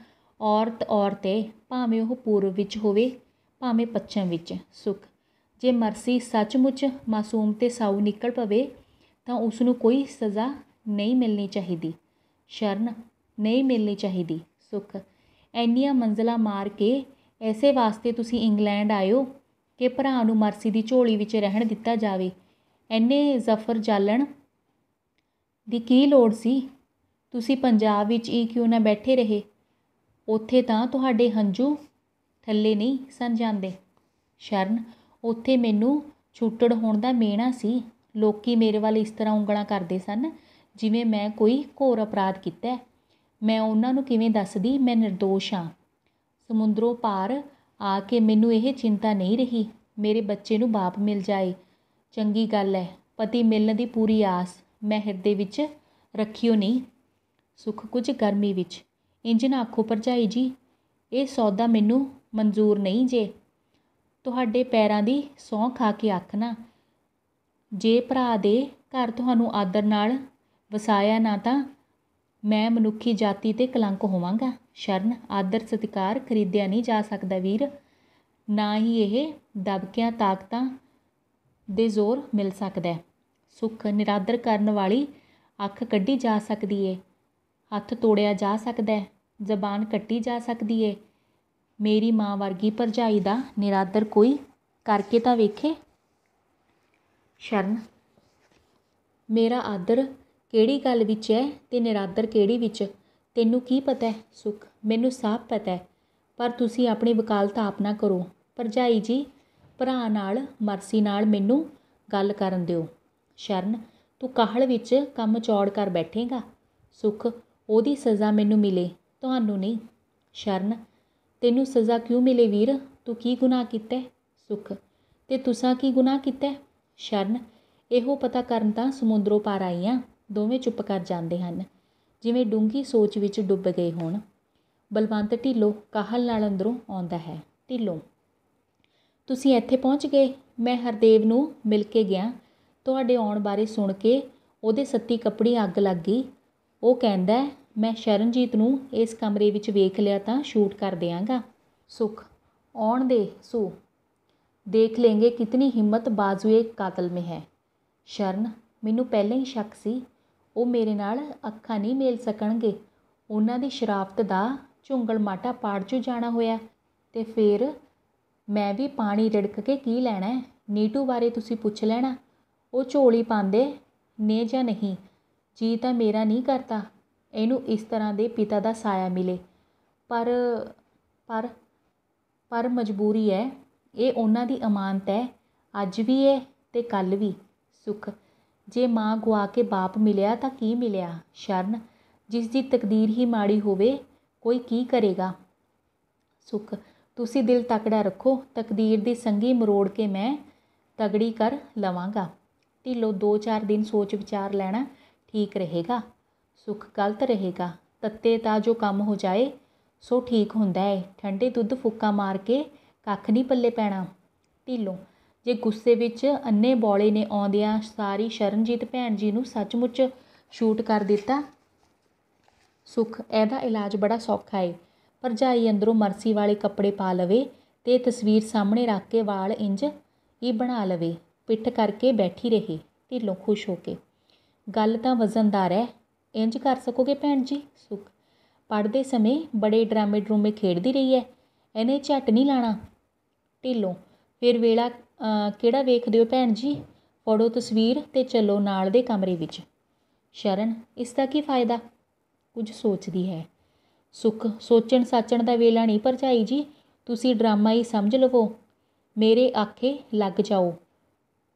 ਔਰਤ ਔਰਤੇ ਭਾਵੇਂ ਉਹ ਪੂਰਵ ਵਿੱਚ ਹੋਵੇ ਭਾਵੇਂ ਪੱਛਮ ਵਿੱਚ ਸੁਖ ਜੇ ਮਰਸੀ ਸੱਚਮੁੱਚ ਮਾਸੂਮ ਤੇ ਸੌ ਨਿਕਲ ਪਵੇ ਤਾਂ ਉਸ ਨੂੰ ਕੋਈ ਸਜ਼ਾ ਨਹੀਂ ਮਿਲਣੀ ਚਾਹੀਦੀ ਸ਼ਰਨ ਨਹੀਂ ਮਿਲਣੀ ਚਾਹੀਦੀ ਸੁਖ ਐਨੀਆਂ ਮੰਜ਼ਲਾ ਮਾਰ ਕੇ ਐਸੇ ਵਾਸਤੇ ਤੁਸੀਂ ਇੰਗਲੈਂਡ ਆਇਓ ਕਿ ਭਰਾ ਨੂੰ ਮਰਸੀ ਦੀ ਝੋਲੀ ਵਿੱਚ ਰਹਿਣ ਦਿੱਤਾ ਜਾਵੇ ਐਨੇ ਜ਼ਫਰ ਜਾਲਣ ਦੀ ਕੀ ਲੋੜ ਸੀ ਤੁਸੀਂ ਪੰਜਾਬ ਵਿੱਚ ਹੀ ਕਿਉਂ ਨਾ ਬੈਠੇ ਰਹੇ ਉੱਥੇ ਤਾਂ ਤੁਹਾਡੇ ਹੰਝੂ ਥੱਲੇ ਨਹੀਂ ਸਨ ਜਾਂਦੇ ਸ਼ਰਨ ਉੱਥੇ ਮੈਨੂੰ ਛੁੱਟੜ ਹੋਣ ਦਾ ਮੇਣਾ ਸੀ ਲੋਕੀ ਮੇਰੇ ਵੱਲ ਇਸ ਤਰ੍ਹਾਂ ਉਂਗਲਾਂ ਕਰਦੇ ਸਨ ਜਿਵੇਂ ਮੈਂ ਕੋਈ ਘੋਰ ਅਪਰਾਧ ਕੀਤਾ ਮੈਂ ਉਹਨਾਂ ਨੂੰ ਕਿਵੇਂ ਦੱਸਦੀ ਮੈਂ નિર્ਦੋਸ਼ ਹਾਂ ਸਮੁੰਦਰੋਂ ਪਾਰ ਆ ਕੇ ਮੈਨੂੰ ਇਹ ਚਿੰਤਾ ਨਹੀਂ ਰਹੀ ਮੇਰੇ ਬੱਚੇ ਨੂੰ ਬਾਪ ਮਿਲ ਜਾਏ ਚੰਗੀ ਗੱਲ ਹੈ ਪਤੀ ਮਿਲਣ ਦੀ ਪੂਰੀ ਆਸ ਮੈਂ ਹਿਰਦੇ ਵਿੱਚ ਰੱਖਿਓ ਨਹੀਂ ਸੁੱਖ ਕੁਝ ਗਰਮੀ ਵਿੱਚ ਇੰਜ ਨਾ ਆਖੋ ਭਰਜਾਈ ਜੀ ਇਹ ਸੌਦਾ ਮੈਨੂੰ ਮਨਜ਼ੂਰ ਨਹੀਂ ਜੇ ਤੁਹਾਡੇ ਪੈਰਾਂ ਦੀ ਸੌਂ ਖਾ ਕੇ ਆਖਣਾ ਜੇ ਭਰਾ ਦੇ ਘਰ ਤੁਹਾਨੂੰ ਆਦਰ ਨਾਲ ਵਸਾਇਆ ਨਾ ਤਾਂ ਮੈਂ ਮਨੁੱਖੀ ਜਾਤੀ 'ਤੇ ਕਲੰਕ ਹੋਵਾਂਗਾ ਸ਼ਰਨ ਆਦਰ ਸਤਿਕਾਰ ਖਰੀਦਿਆ ਨਹੀਂ ਜਾ ਸਕਦਾ ਵੀਰ ਨਾ ਹੀ ਇਹ ਦਬਕਿਆਂ ਤਾਕਤਾਂ ਦੇ ਜ਼ੋਰ ਮਿਲ ਸਕਦਾ ਸੁੱਖ ਨਿਰਾਦਰ ਕਰਨ ਵਾਲੀ ਅੱਖ ਕੱਢੀ ਜਾ ਸਕਦੀ ਏ ਹੱਥ ਤੋੜਿਆ ਜਾ ਸਕਦਾ ਜ਼ਬਾਨ ਕੱਟੀ ਜਾ ਸਕਦੀ ਏ ਮੇਰੀ ਮਾਂ ਵਰਗੀ ਪਰਜਾਈ ਦਾ ਨਿਰਾਦਰ ਕੋਈ ਕਰਕੇ ਤਾਂ ਵੇਖੇ ਸ਼ਰਨ ਮੇਰਾ ਆਦਰ ਕਿਹੜੀ ਗੱਲ ਵਿੱਚ ਹੈ ਤੇ ਨਿਰਾਦਰ ਕਿਹੜੀ ਵਿੱਚ ਤੈਨੂੰ ਕੀ ਪਤਾ ਹੈ ਸੁਖ ਮੈਨੂੰ ਸਾਫ਼ ਪਤਾ ਹੈ ਪਰ ਤੁਸੀਂ ਆਪਣੀ ਵਕਾਲਤ ਆਪ ਨਾ ਕਰੋ ਪਰਜਾਈ ਜੀ ਭਰਾ ਨਾਲ ਮਰਸੀ ਨਾਲ ਮੈਨੂੰ ਗੱਲ ਕਰਨ ਦਿਓ ਸ਼ਰਨ ਤੂੰ ਕਾਹਲ ਵਿੱਚ ਕੰਮ ਚੌੜ ਕਰ ਬੈਠੇਗਾ ਸੁਖ ਉਹਦੀ ਸਜ਼ਾ ਮੈਨੂੰ ਮਿਲੇ ਤੁਹਾਨੂੰ ਨਹੀਂ ਸ਼ਰਨ ਤੈਨੂੰ ਸਜ਼ਾ ਕਿਉਂ ਮਿਲੇ ਵੀਰ ਤੂੰ ਕੀ ਗੁਨਾਹ ਕੀਤਾ ਸੁਖ ਤੇ ਤੁਸਾਂ ਕੀ ਗੁਨਾਹ ਕੀਤਾ ਸ਼ਰਨ ਇਹੋ ਪਤਾ ਕਰਨ ਤਾਂ ਸਮੁੰਦਰੋਂ ਪਾਰ ਆਈ ਆ ਦੋਵੇਂ ਚੁੱਪ ਕਰ ਜਾਂਦੇ ਹਨ ਜਿਵੇਂ ਡੂੰਘੀ ਸੋਚ ਵਿੱਚ ਡੁੱਬ ਗਏ ਹੋਣ ਬਲਵੰਤ ਢਿੱਲੋਂ ਕਾਹਲ ਨਾਲ ਅੰਦਰੋਂ ਆਉਂਦਾ ਹੈ ਢਿੱਲੋਂ ਤੁਸੀਂ ਇੱਥੇ ਪਹੁੰਚ ਗਏ ਮੈਂ ਹਰਦੇਵ ਨੂੰ ਮਿਲ ਕੇ ਗਿਆ ਤੁਹਾਡੇ ਆਉਣ ਬਾਰੇ ਸੁਣ ਕੇ ਉਹਦੇ ਸੱਤੀ ਕੱਪੜੀ ਅੱਗ ਲੱਗ ਗਈ ਉਹ ਕਹਿੰਦਾ ਮੈਂ ਸ਼ਰਨਜੀਤ ਨੂੰ ਇਸ ਕਮਰੇ ਵਿੱਚ ਵੇਖ ਲਿਆ ਤਾਂ ਸ਼ੂਟ ਕਰ ਦੇਵਾਂਗਾ ਸੁਖ ਆਉਣ ਦੇ ਸੋ ਦੇਖ ਲੇਂਗੇ ਕਿਤਨੀ ਹਿੰਮਤ ਬਾਜ਼ੂਏ ਕਾਤਲ ਮੇ ਹੈ ਸ਼ਰਨ ਮੈਨੂੰ ਪਹਿਲਾਂ ਹੀ ਸ਼ੱਕ ਸੀ ਉਹ ਮੇਰੇ ਨਾਲ ਅੱਖਾਂ ਨਹੀਂ ਮੇਲ ਸਕਣਗੇ ਉਹਨਾਂ ਦੀ ਸ਼ਰਾਫਤ ਦਾ ਝੁੰਗਲ ਮਾਟਾ ਪਾੜ ਚੋਂ ਜਾਣਾ ਹੋਇਆ ਤੇ ਫਿਰ ਮੈਂ ਵੀ ਪਾਣੀ ਰਿੜਕ ਕੇ ਕੀ ਲੈਣਾ ਨੀਟੂ ਬਾਰੇ ਤੁਸੀਂ ਪੁੱਛ ਲੈਣਾ ਉਹ ਝੋਲੀ ਪਾਉਂਦੇ ਨੇ ਜਾਂ ਨਹੀਂ ਜੀ ਤਾਂ ਮੇਰਾ ਨਹੀਂ ਕਰਦਾ ਇਹਨੂੰ ਇਸ ਤਰ੍ਹਾਂ ਦੇ ਪਿਤਾ ਦਾ ਸਾਇਆ ਮਿਲੇ ਪਰ ਪਰ ਪਰ ਮਜਬੂਰੀ ਹੈ ਇਹ ਉਹਨਾਂ ਦੀ ਅਮਾਨਤ ਹੈ ਅੱਜ ਵੀ ਹੈ ਤੇ ਕੱਲ ਵੀ ਸੁਖ ਜੇ ਮਾਂ ਗੁਆ ਕੇ ਬਾਪ ਮਿਲਿਆ ਤਾਂ ਕੀ ਮਿਲਿਆ ਸ਼ਰਨ ਜਿਸ ਦੀ ਤਕਦੀਰ ਹੀ ਮਾੜੀ ਹੋਵੇ ਕੋਈ ਕੀ ਕਰੇਗਾ ਸੁਖ ਤੁਸੀਂ ਦਿਲ ਤਕੜਾ ਰੱਖੋ ਤਕਦੀਰ ਦੀ ਸੰਗੀ ਮਰੋੜ ਕੇ ਮੈਂ ਤਗੜੀ ਕਰ ਲਵਾਂਗਾ ਢਿੱਲੋ 2-4 ਦਿਨ ਸੋਚ ਵਿਚਾਰ ਲੈਣਾ ਠੀਕ ਰਹੇਗਾ ਸੁਖ ਗਲਤ ਰਹੇਗਾ ਤੱਤੇ ਤਾਂ ਜੋ ਕੰਮ ਹੋ ਜਾਏ ਸੋ ਠੀਕ ਹੁੰਦਾ ਏ ਠੰਡੇ ਦੁੱਧ ਫੁੱਕਾ ਮਾਰ ਕੇ ਕੱਖ ਨਹੀਂ ਪੱਲੇ ਪੈਣਾ ਢਿੱਲੋ ਜੇ ਗੁੱਸੇ ਵਿੱਚ ਅੰਨੇ ਬੋਲੇ ਨੇ ਆਉਂਦਿਆਂ ਸਾਰੀ ਸ਼ਰਨਜੀਤ ਭੈਣ ਜੀ ਨੂੰ ਸੱਚਮੁੱਚ ਸ਼ੂਟ ਕਰ ਦਿੱਤਾ ਸੁਖ ਇਹਦਾ ਇਲਾਜ ਬੜਾ ਸੌਖਾ ਏ ਭਰਜਾਈ ਅੰਦਰੋਂ ਮਰਸੀ ਵਾਲੇ ਕੱਪੜੇ ਪਾ ਲਵੇ ਤੇ ਤਸਵੀਰ ਸਾਹਮਣੇ ਰੱਖ ਕੇ ਵਾਲ ਇੰਜ ਹੀ ਬਣਾ ਲਵੇ ਪਿੱਠ ਕਰਕੇ ਬੈਠੀ ਰਹੀ ਢਿੱਲੋਂ ਖੁਸ਼ ਹੋ ਕੇ ਗੱਲ ਤਾਂ ਵਜ਼ਨਦਾਰ ਹੈ ਇੰਜ ਕਰ ਸਕੋਗੇ ਭੈਣ ਜੀ ਸੁਖ ਪੜਦੇ ਸਮੇਂ ਬੜੇ ਡਰਾਮੇ ਡਰੂਮੇ ਖੇਡਦੀ ਰਹੀ ਹੈ ਇਹਨੇ ਝੱਟ ਨਹੀਂ ਲਾਣਾ ਢਿੱਲੋਂ ਫਿਰ ਵੇਲਾ ਕਿਹੜਾ ਵੇਖਦੇ ਹੋ ਭੈਣ ਜੀ ਫੜੋ ਤਸਵੀਰ ਤੇ ਚੱਲੋ ਨਾਲ ਦੇ ਕਮਰੇ ਵਿੱਚ ਸ਼ਰਨ ਇਸ ਦਾ ਕੀ ਫਾਇਦਾ ਕੁਝ ਸੋਚਦੀ ਹੈ ਸੁਖ ਸੋਚਣ ਸਾਚਣ ਦਾ ਵੇਲਾ ਨਹੀਂ ਭਰਜਾਈ ਜੀ ਤੁਸੀਂ ਡਰਾਮਾ ਹੀ ਸਮਝ ਲਵੋ ਮੇਰੇ ਆਖੇ ਲੱਗ ਜਾਓ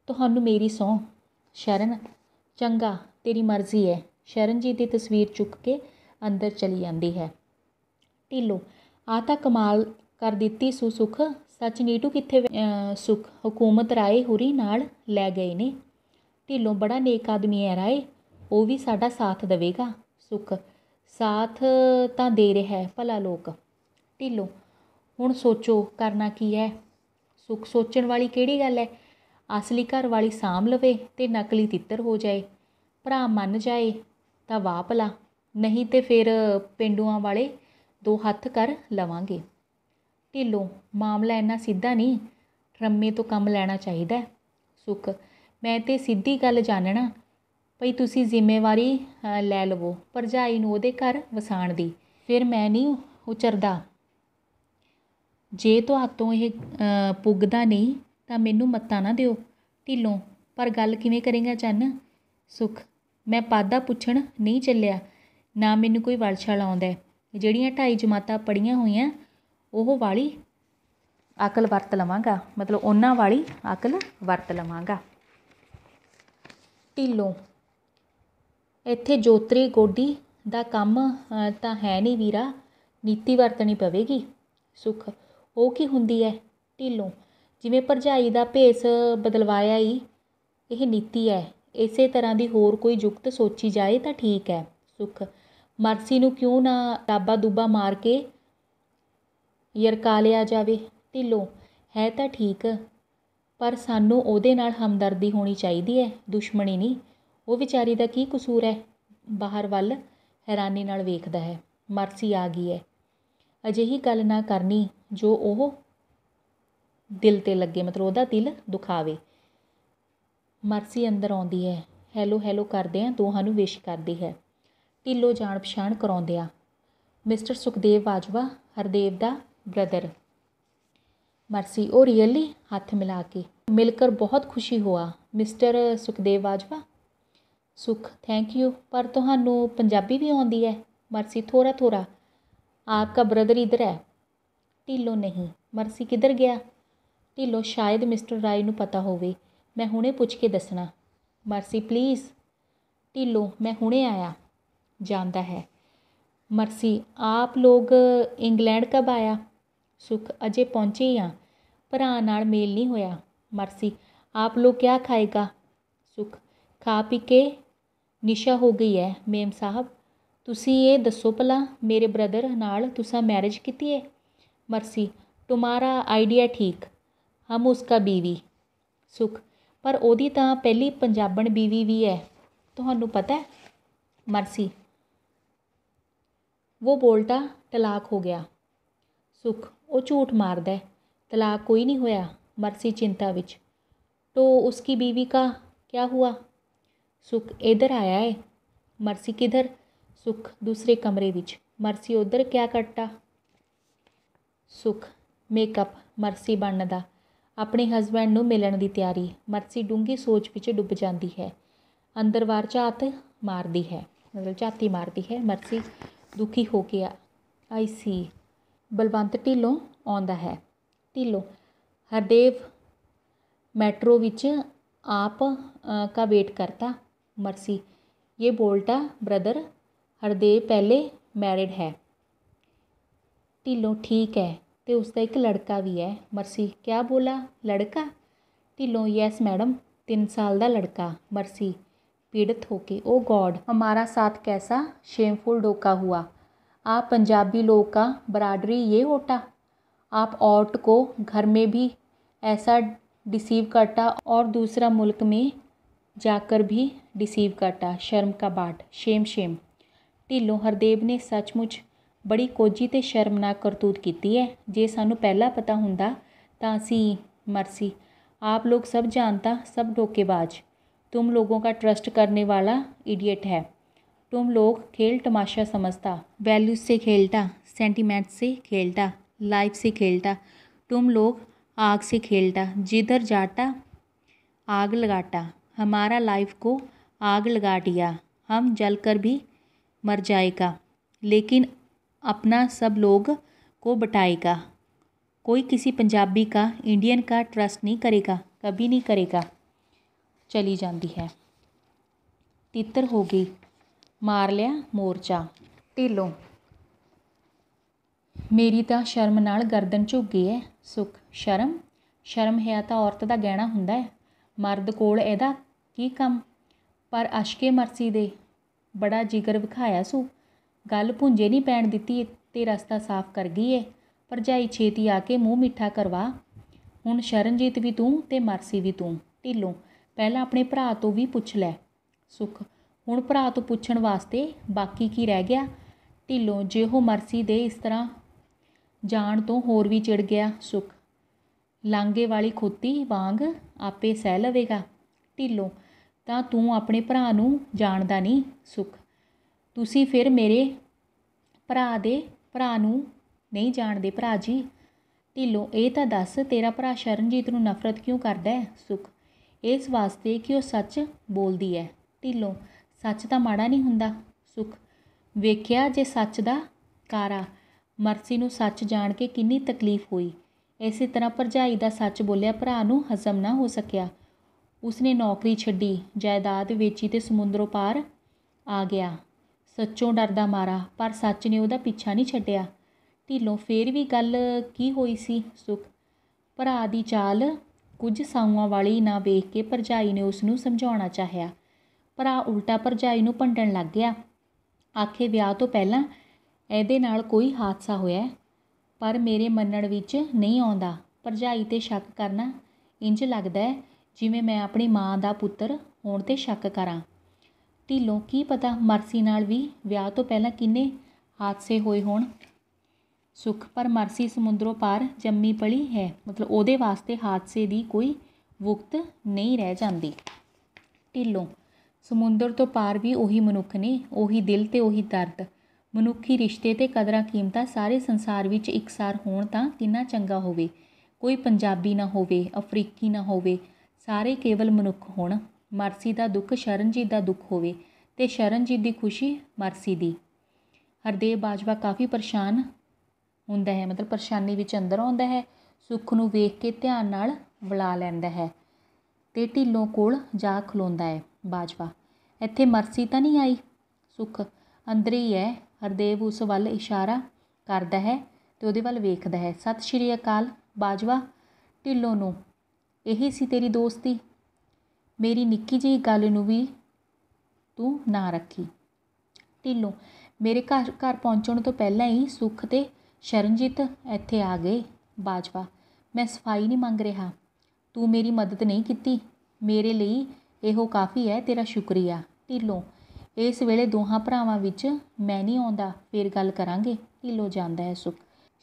ਤੁਹਾਨੂੰ ਮੇਰੀ ਸੌ ਸ਼ਰਨ ਚੰਗਾ ਤੇਰੀ ਮਰਜ਼ੀ ਹੈ ਸ਼ਰਨ ਜੀ ਦੀ ਤਸਵੀਰ ਚੁੱਕ ਕੇ ਅੰਦਰ ਚਲੀ ਜਾਂਦੀ ਹੈ ਢਿੱਲੋ ਆ ਤਾਂ ਕਮਾਲ ਕਰ ਦਿੱਤੀ ਸੁਸੁਖ ਸੱਚ ਨੀਟੂ ਕਿੱਥੇ ਸੁਖ ਹਕੂਮਤ ਰਾਏ ਹੁਰੀ ਨਾਲ ਲੈ ਗਏ ਨੇ ਢਿੱਲੋਂ ਬੜਾ ਨੇਕ ਆਦਮੀ ਹੈ ਰਾਏ ਉਹ ਵੀ ਸਾਡਾ ਸਾਥ ਦੇਵੇਗਾ ਸੁਖ ਸਾਥ ਤਾਂ ਦੇ ਰਿਹਾ ਹੈ ਭਲਾ ਲੋਕ ਢਿੱਲੋਂ ਹੁਣ ਸੋਚੋ ਕਰਨਾ ਕੀ ਹੈ ਸੁਖ ਸੋਚਣ ਵਾਲੀ ਕਿਹੜੀ ਗੱਲ ਹੈ ਅਸਲੀ ਘਰ ਵਾਲੀ ਸਾਮ ਲਵੇ ਤੇ ਨਕਲੀ ਤਿੱਤਰ ਹੋ ਜਾਏ ਭਰਾ ਮੰਨ ਜਾਏ ਤਾਂ ਵਾਪਲਾ ਨਹੀਂ ਤੇ ਫਿਰ ਪਿੰਡੂਆਂ ਵਾਲੇ ਦੋ ਹੱਥ ਕਰ ਲਵਾਂਗੇ ਢਿੱਲੋਂ ਮਾਮਲਾ ਇੰਨਾ ਸਿੱਧਾ ਨਹੀਂ ਰੰਮੇ ਤੋਂ ਕੰਮ ਲੈਣਾ ਚਾਹੀਦਾ ਸੁਖ ਮੈਂ ਤੇ ਸਿੱਧੀ ਗੱਲ ਜਾਣਣਾ ਭਈ ਤੁਸੀਂ ਜ਼ਿੰਮੇਵਾਰੀ ਲੈ ਲਵੋ ਪਰਜਾਈ ਨੂੰ ਉਹਦੇ ਘਰ ਵਸਾਣ ਦੀ ਫਿਰ ਮੈਂ ਨਹੀਂ ਉਚਰਦਾ ਜੇ ਤੁਹਾਤੋਂ ਇਹ ਪੁੱਗਦਾ ਨਹੀਂ ਤਾਂ ਮੈਨੂੰ ਮੱਤਾ ਨਾ ਦਿਓ ਢਿੱਲੋਂ ਪਰ ਗੱਲ ਕਿਵੇਂ ਕਰੇਗਾ ਚੰਨ ਸੁਖ ਮੈਂ ਪਾਦਾ ਪੁੱਛਣ ਨਹੀਂ ਚੱਲਿਆ ਨਾ ਮੈਨੂੰ ਕੋਈ ਵਰਛਾ ਲਾਉਂਦਾ ਜਿਹੜੀਆਂ ਢਾਈ ਜਮਾਤਾਂ ਪੜੀਆਂ ਹੋਈਆਂ ਉਹ ਵਾਲੀ ਅਕਲ ਵਰਤ ਲਵਾਂਗਾ ਮਤਲਬ ਉਹਨਾਂ ਵਾਲੀ ਅਕਲ ਵਰਤ ਲਵਾਂਗਾ ਢਿੱਲੋ ਇੱਥੇ ਜੋਤਰੀ ਗੋਡੀ ਦਾ ਕੰਮ ਤਾਂ ਹੈ ਨਹੀਂ ਵੀਰਾ ਨੀਤੀ ਵਰਤਣੀ ਪਵੇਗੀ ਸੁਖ ਉਹ ਕੀ ਹੁੰਦੀ ਹੈ ਢਿੱਲੋ ਜਿਵੇਂ ਭਰਜਾਈ ਦਾ ਭੇਸ ਬਦਲਵਾਇਆ ਹੀ ਇਹ ਨੀਤੀ ਹੈ ਇਸੇ ਤਰ੍ਹਾਂ ਦੀ ਹੋਰ ਕੋਈ ਯੁਕਤ ਸੋਚੀ ਜਾਏ ਤਾਂ ਠੀਕ ਹੈ ਸੁਖ ਮਰਸੀ ਨੂੰ ਕਿਉਂ ਨਾ ਦਾਬਾ ਦੁੱਬਾ ਮਾਰ ਕੇ ਯਰਕਾ ਲਿਆ ਜਾਵੇ ਢਿੱਲੋਂ ਹੈ ਤਾਂ ਠੀਕ ਪਰ ਸਾਨੂੰ ਉਹਦੇ ਨਾਲ ਹਮਦਰਦੀ ਹੋਣੀ ਚਾਹੀਦੀ ਹੈ ਦੁਸ਼ਮਣੀ ਨਹੀਂ ਉਹ ਵਿਚਾਰੀ ਦਾ ਕੀ ਕਸੂਰ ਹੈ ਬਾਹਰ ਵੱਲ ਹੈਰਾਨੀ ਨਾਲ ਵੇਖਦਾ ਹੈ ਮਰਸੀ ਆ ਗਈ ਹੈ ਅਜਿਹੀ ਗੱਲ ਨਾ ਕਰਨੀ ਜੋ ਉਹ ਦਿਲ ਤੇ ਲੱਗੇ ਮਤਲਬ ਉਹਦਾ ਦਿਲ ਦੁਖਾਵੇ ਮਰਸੀ ਅੰਦਰ ਆਉਂਦੀ ਹੈ ਹੈਲੋ ਹੈਲੋ ਕਰਦੇ ਆ ਦੋਹਾਂ ਨੂੰ ਵਿਸ਼ ਕਰਦੀ ਹੈ ਢਿੱਲੋ ਜਾਣ ਪਛਾਣ ਕਰਾਉਂਦੇ ਆ ਮਿਸਟਰ ਸੁਖਦੇਵ ਬਾਜਵਾ ਹਰਦੇਵ ਦਾ ਬ੍ਰਦਰ ਮਰਸੀ ਉਹ ਰੀਅਲੀ ਹੱਥ ਮਿਲਾ ਕੇ ਮਿਲ ਕੇ ਬਹੁਤ ਖੁਸ਼ੀ ਹੋਆ ਮਿਸਟਰ ਸੁਖਦੇਵ ਬਾਜਵਾ ਸੁਖ ਥੈਂਕ ਯੂ ਪਰ ਤੁਹਾਨੂੰ ਪੰਜਾਬੀ ਵੀ ਆਉਂਦੀ ਹੈ ਮਰਸੀ ਥੋੜਾ ਥੋੜਾ ਆਪਕਾ ਬ੍ਰਦਰ ਇਧਰ ਹੈ ਢਿੱਲੋ ਨਹੀਂ ਮਰਸੀ ਕਿਧਰ ਗਿਆ ਢਿੱਲੋ ਸ਼ਾਇਦ ਮਿਸਟਰ ਰਾਏ ਨੂੰ ਪਤਾ ਹੋਵੇ ਮੈਂ ਹੁਣੇ ਪੁੱਛ ਕੇ ਦੱਸਣਾ ਮਰਸੀ ਪਲੀਜ਼ ਢਿੱਲੋ ਮੈਂ ਹੁਣੇ ਆਇਆ ਜਾਂਦਾ ਹੈ ਮਰਸੀ ਆਪ ਲੋਗ ਇੰਗਲੈਂਡ ਕਬ ਆਇਆ ਸੁਖ ਅਜੇ ਪਹੁੰਚੇ ਆ ਭਰਾ ਨਾਲ ਮੇਲ ਨਹੀਂ ਹੋਇਆ ਮਰਸੀ ਆਪ ਲੋ ਕਿਆ ਖਾਏਗਾ ਸੁਖ ਖਾ ਪੀ ਕੇ ਨਿਸ਼ਾ ਹੋ ਗਈ ਹੈ ਮੇਮ ਸਾਹਿਬ ਤੁਸੀਂ ਇਹ ਦੱਸੋ ਭਲਾ ਮੇਰੇ ਬ੍ਰਦਰ ਨਾਲ ਤੁਸੀਂ ਮੈਰਿਜ ਕੀਤੀ ਹੈ ਮਰਸੀ ਤੁਹਾਡਾ ਆਈਡੀਆ ਠੀਕ ਹਮ ਉਸਕਾ ਬੀਵੀ ਸੁਖ ਪਰ ਉਹਦੀ ਤਾਂ ਪਹਿਲੀ ਪੰਜਾਬਣ ਬੀਵੀ ਵੀ ਹੈ ਤੁਹਾਨੂੰ ਪਤਾ ਹੈ ਮਰਸੀ ਉਹ ਬੋਲਤਾ ਤਲਾਕ ਹੋ ਗਿਆ ਸੁਖ ਉਹ ਝੂਠ ਮਾਰਦਾ ਤਲਾਕ ਕੋਈ ਨਹੀਂ ਹੋਇਆ ਮਰਸੀ ਚਿੰਤਾ ਵਿੱਚ ਤੋ तो उसकी बीवी ਕਾ क्या ਹੁਆ ਸੁਖ ਇਧਰ ਆਇਆ ਹੈ ਮਰਸੀ ਕਿਧਰ ਸੁਖ ਦੂਸਰੇ ਕਮਰੇ ਵਿੱਚ ਮਰਸੀ ਉਧਰ ਕਿਆ करता ਸੁਖ ਮੇਕਅਪ ਮਰਸੀ ਦਾ ਆਪਣੇ ਹਸਬੰਦ ਨੂੰ ਮਿਲਣ ਦੀ ਤਿਆਰੀ ਮਰਸੀ ਡੂੰਗੀ ਸੋਚ ਵਿੱਚ ਡੁੱਬ ਜਾਂਦੀ ਹੈ ਅੰਦਰ ਵਾਰ ਝਾਤ ਮਾਰਦੀ ਹੈ ਮਤਲਬ ਝਾਤੀ ਮਾਰਦੀ ਹੈ ਮਰਸੀ ਦੁਖੀ ਹੋ ਕੇ ਆਈ ਸੀ ਬਲਵੰਤ ਢਿੱਲੋਂ ਆਉਂਦਾ ਹੈ ਢਿੱਲੋਂ ਹਰਦੇਵ ਮੈਟਰੋ ਵਿੱਚ ਆਪ ਕਾ ਵੇਟ ਕਰਤਾ ਮਰਸੀ ਇਹ ਬੋਲਟਾ ਬ੍ਰਦਰ ਹਰਦੇਵ ਪਹਿਲੇ ਮੈਰਿਡ ਹੈ ਢਿੱਲੋਂ ਠੀਕ ਹੈ ਤੇ ਉਸ ਦਾ ਇੱਕ ਲੜਕਾ ਵੀ ਹੈ ਮਰਸੀ ਕੀ ਬੋਲਾ ਲੜਕਾ ਢਿੱਲੋਂ ਯੈਸ ਮੈਡਮ 3 ਸਾਲ ਦਾ ਲੜਕਾ ਮਰਸੀ ਪੀੜਤ ਹੋ ਕੇ ਓ ਗੋਡ ਹਮਾਰਾ ਸਾਥ ਕੈਸਾ ਸ਼ੇਮਫੁਲ ਡੋਕਾ ਹੁਆ आप पंजाबी लोग का बराडरी ये होता आप औरत को घर में भी ऐसा डिसीव करता और दूसरा मुल्क में जाकर भी डिसीव करता शर्म का बाट ਸ਼ੇਮ ਸ਼ੇਮ ਢਿੱਲੋਂ ਹਰਦੇਵ ਨੇ ਸੱਚਮੁੱਚ ਬੜੀ ਕੋਝੀ ਤੇ ਸ਼ਰਮਨਾਕ ਕਰਤੂਤ ਕੀਤੀ ਹੈ ਜੇ ਸਾਨੂੰ ਪਹਿਲਾਂ ਪਤਾ ਹੁੰਦਾ ਤਾਂ ਅਸੀਂ ਮਰਸੀ आप लोग सब जानता सब धोखेबाज तुम लोगों का ट्रस्ट करने वाला इडियट है तुम लोग खेल तमाशा समझता वैल्यूज से खेलता सेंटीमेंट से खेलता लाइफ से खेलता तुम लोग आग से खेलता जिधर जाता आग लगाता हमारा लाइफ को आग लगा दिया हम जल कर भी मर जाएगा लेकिन अपना सब लोग को बटाएगा कोई किसी पंजाबी का इंडियन का ट्रस्ट नहीं करेगा कभी नहीं करेगा चली जाती है तितर हो गई ਮਾਰ ਲਿਆ ਮੋਰਚਾ ਢੀਲੋ ਮੇਰੀ ਤਾਂ ਸ਼ਰਮ ਨਾਲ ਗਰਦਨ ਝੁਕ ਗਈ ਐ ਸੁਖ ਸ਼ਰਮ ਸ਼ਰਮ ਹੈ ਤਾਂ ਔਰਤ ਦਾ ਗਹਿਣਾ ਹੁੰਦਾ ਹੈ ਮਰਦ ਕੋਲ ਇਹਦਾ ਕੀ ਕੰਮ ਪਰ ਅਸ਼ਕੇ ਮਰਸੀ ਦੇ ਬੜਾ ਜਿਗਰ ਵਿਖਾਇਆ ਸੂ ਗੱਲ ਭੁੰਜੇ ਨਹੀਂ ਪੈਣ ਦਿੱਤੀ ਤੇ ਰਸਤਾ ਸਾਫ਼ ਕਰ ਗਈ ਐ ਪਰਜਾਈ ਛੇਤੀ ਆ ਕੇ ਮੂੰਹ ਮਿੱਠਾ ਕਰਵਾ ਹੁਣ ਸ਼ਰਨਜੀਤ ਵੀ ਤੂੰ ਤੇ ਮਰਸੀ ਵੀ ਤੂੰ ਢੀਲੋ ਪਹਿਲਾਂ ਆਪਣੇ ਭਰਾ ਤੋਂ ਵੀ ਪੁੱਛ ਲੈ ਸੁਖ ਹੁਣ ਭਰਾ ਤੋਂ ਪੁੱਛਣ ਵਾਸਤੇ ਬਾਕੀ ਕੀ ਰਹਿ ਗਿਆ ਢਿੱਲੋਂ ਉਹ ਮਰਸੀ ਦੇ ਇਸ ਤਰ੍ਹਾਂ ਜਾਣ ਤੋਂ ਹੋਰ ਵੀ ਚਿੜ ਗਿਆ ਸੁਖ ਲਾਂਗੇ ਵਾਲੀ ਖੋਤੀ ਵਾਂਗ ਆਪੇ ਸਹਿ ਲਵੇਗਾ ਢਿੱਲੋਂ ਤਾਂ ਤੂੰ ਆਪਣੇ ਭਰਾ ਨੂੰ ਜਾਣਦਾ ਨਹੀਂ ਸੁਖ ਤੁਸੀਂ ਫਿਰ ਮੇਰੇ ਭਰਾ ਦੇ ਭਰਾ ਨੂੰ ਨਹੀਂ ਜਾਣਦੇ ਭਰਾ ਜੀ ਢਿੱਲੋਂ ਇਹ ਤਾਂ ਦੱਸ ਤੇਰਾ ਭਰਾ ਸ਼ਰਨਜੀਤ ਨੂੰ ਨਫ਼ਰਤ ਕਿਉਂ ਕਰਦਾ ਹੈ ਸੁਖ ਇਸ ਵਾਸਤੇ ਕਿ ਉਹ ਸੱਚ ਬੋਲਦੀ ਹੈ ਢਿੱਲੋਂ ਸੱਚ ਤਾਂ ਮਾੜਾ ਨਹੀਂ ਹੁੰਦਾ ਸੁਖ ਵੇਖਿਆ ਜੇ ਸੱਚ ਦਾ ਕਾਰਾ ਮਰਸੀ ਨੂੰ ਸੱਚ ਜਾਣ ਕੇ ਕਿੰਨੀ ਤਕਲੀਫ ਹੋਈ ਇਸੇ ਤਰ੍ਹਾਂ ਭਰਜਾਈ ਦਾ ਸੱਚ ਬੋਲਿਆ ਭਰਾ ਨੂੰ ਹਜ਼ਮ ਨਾ ਹੋ ਸਕਿਆ ਉਸਨੇ ਨੌਕਰੀ ਛੱਡੀ ਜਾਇਦਾਦ ਵੇਚੀ ਤੇ ਸਮੁੰਦਰੋਂ ਪਾਰ ਆ ਗਿਆ ਸੱਚੋਂ ਡਰਦਾ ਮਾਰਾ ਪਰ ਸੱਚ ਨੇ ਉਹਦਾ ਪਿੱਛਾ ਨਹੀਂ ਛੱਡਿਆ ਢਿੱਲੋਂ ਫੇਰ ਵੀ ਗੱਲ ਕੀ ਹੋਈ ਸੀ ਸੁਖ ਭਰਾ ਦੀ ਚਾਲ ਕੁਝ ਸਾਊਆਂ ਵਾਲੀ ਨਾ ਵੇਖ ਕੇ ਭਰਜਾਈ ਨੇ ਉਸ ਨੂੰ ਸਮਝਾਉਣਾ ਚਾਹਿਆ ਭਰਾ ਉਲਟਾ ਭਰਜਾਈ ਨੂੰ ਭੰਡਣ ਲੱਗ ਗਿਆ ਆਖੇ ਵਿਆਹ ਤੋਂ ਪਹਿਲਾਂ ਇਹਦੇ ਨਾਲ ਕੋਈ ਹਾਦਸਾ ਹੋਇਆ ਪਰ ਮੇਰੇ ਮੰਨਣ ਵਿੱਚ ਨਹੀਂ ਆਉਂਦਾ ਭਰਜਾਈ 'ਤੇ ਸ਼ੱਕ ਕਰਨਾ ਇੰਜ ਲੱਗਦਾ ਜਿਵੇਂ ਮੈਂ ਆਪਣੀ ਮਾਂ ਦਾ ਪੁੱਤਰ ਹੋਣ 'ਤੇ ਸ਼ੱਕ ਕਰਾਂ ਢਿੱਲੋਂ ਕੀ ਪਤਾ ਮਰਸੀ ਨਾਲ ਵੀ ਵਿਆਹ ਤੋਂ ਪਹਿਲਾਂ ਕਿੰਨੇ ਹਾਦਸੇ ਹੋਏ ਹੋਣ ਸੁਖ ਪਰ ਮਰਸੀ ਸਮੁੰਦਰੋਂ ਪਾਰ ਜੰਮੀ ਪਲੀ ਹੈ ਮਤਲਬ ਉਹਦੇ ਵਾਸਤੇ ਹਾਦਸੇ ਦੀ ਕੋਈ ਵਕਤ ਨਹੀਂ ਰਹਿ ਜਾਂਦੀ ਢਿੱਲੋਂ ਸਮੁੰਦਰ ਤੋਂ ਪਾਰ ਵੀ ਉਹੀ ਮਨੁੱਖ ਨੇ ਉਹੀ ਦਿਲ ਤੇ ਉਹੀ ਦਰਦ ਮਨੁੱਖੀ ਰਿਸ਼ਤੇ ਤੇ ਕਦਰਾਂ ਕੀਮਤਾਂ ਸਾਰੇ ਸੰਸਾਰ ਵਿੱਚ ਇੱਕਸਾਰ ਹੋਣ ਤਾਂ ਕਿੰਨਾ ਚੰਗਾ ਹੋਵੇ ਕੋਈ ਪੰਜਾਬੀ ਨਾ ਹੋਵੇ ਅਫਰੀਕੀ ਨਾ ਹੋਵੇ ਸਾਰੇ ਕੇਵਲ ਮਨੁੱਖ ਹੋਣ ਮਰਸੀ ਦਾ ਦੁੱਖ ਸ਼ਰਨਜੀਤ ਦਾ ਦੁੱਖ ਹੋਵੇ ਤੇ ਸ਼ਰਨਜੀਤ ਦੀ ਖੁਸ਼ੀ ਮਰਸੀ ਦੀ ਹਰਦੇਵ ਬਾਜਵਾ ਕਾਫੀ ਪਰੇਸ਼ਾਨ ਹੁੰਦਾ ਹੈ ਮਤਲਬ ਪਰੇਸ਼ਾਨੀ ਵਿੱਚ ਅੰਦਰ ਆਉਂਦਾ ਹੈ ਸੁੱਖ ਨੂੰ ਵੇਖ ਕੇ ਧਿਆਨ ਨਾਲ ਵਲਾ ਲੈਂਦਾ ਹੈ ਤੇ ਢਿੱਲੋਂ ਕੋਲ ਜਾ ਖਲੋਂਦਾ ਹੈ ਬਾਜਵਾ ਇੱਥੇ ਮਰਸੀ ਤਾਂ ਨਹੀਂ ਆਈ ਸੁਖ ਅੰਦਰ ਹੀ ਹੈ ਹਰਦੇਵ ਉਸ ਵੱਲ ਇਸ਼ਾਰਾ ਕਰਦਾ ਹੈ ਤੇ ਉਹਦੇ ਵੱਲ ਵੇਖਦਾ ਹੈ ਸਤਿ ਸ਼੍ਰੀ ਅਕਾਲ ਬਾਜਵਾ ਢਿੱਲੋਂ ਨੂੰ ਇਹੀ ਸੀ ਤੇਰੀ ਦੋਸਤੀ ਮੇਰੀ ਨਿੱਕੀ ਜਿਹੀ ਗੱਲ ਨੂੰ ਵੀ ਤੂੰ ਨਾ ਰੱਖੀ ਢਿੱਲੋਂ ਮੇਰੇ ਘਰ ਘਰ ਪਹੁੰਚਣ ਤੋਂ ਪਹਿਲਾਂ ਹੀ ਸੁਖ ਤੇ ਸ਼ਰਨਜੀਤ ਇੱਥੇ ਆ ਗਏ ਬਾਜਵਾ ਮੈਂ ਸਫਾਈ ਨਹੀਂ ਮੰਗ ਰਿਹਾ ਤੂੰ ਮੇਰੀ ਮਦਦ ਨਹੀਂ ਕੀਤੀ ਮੇਰੇ ਲਈ ਇਹੋ ਕਾਫੀ ਹੈ ਤੇਰਾ ਸ਼ੁਕਰੀਆ ਢਿੱਲੋ ਇਸ ਵੇਲੇ ਦੋਹਾਂ ਭਰਾਵਾਂ ਵਿੱਚ ਮੈਂ ਨਹੀਂ ਆਉਂਦਾ ਫੇਰ ਗੱਲ ਕਰਾਂਗੇ ਢਿੱਲੋ ਜਾਂਦਾ ਹੈ ਸੁਖ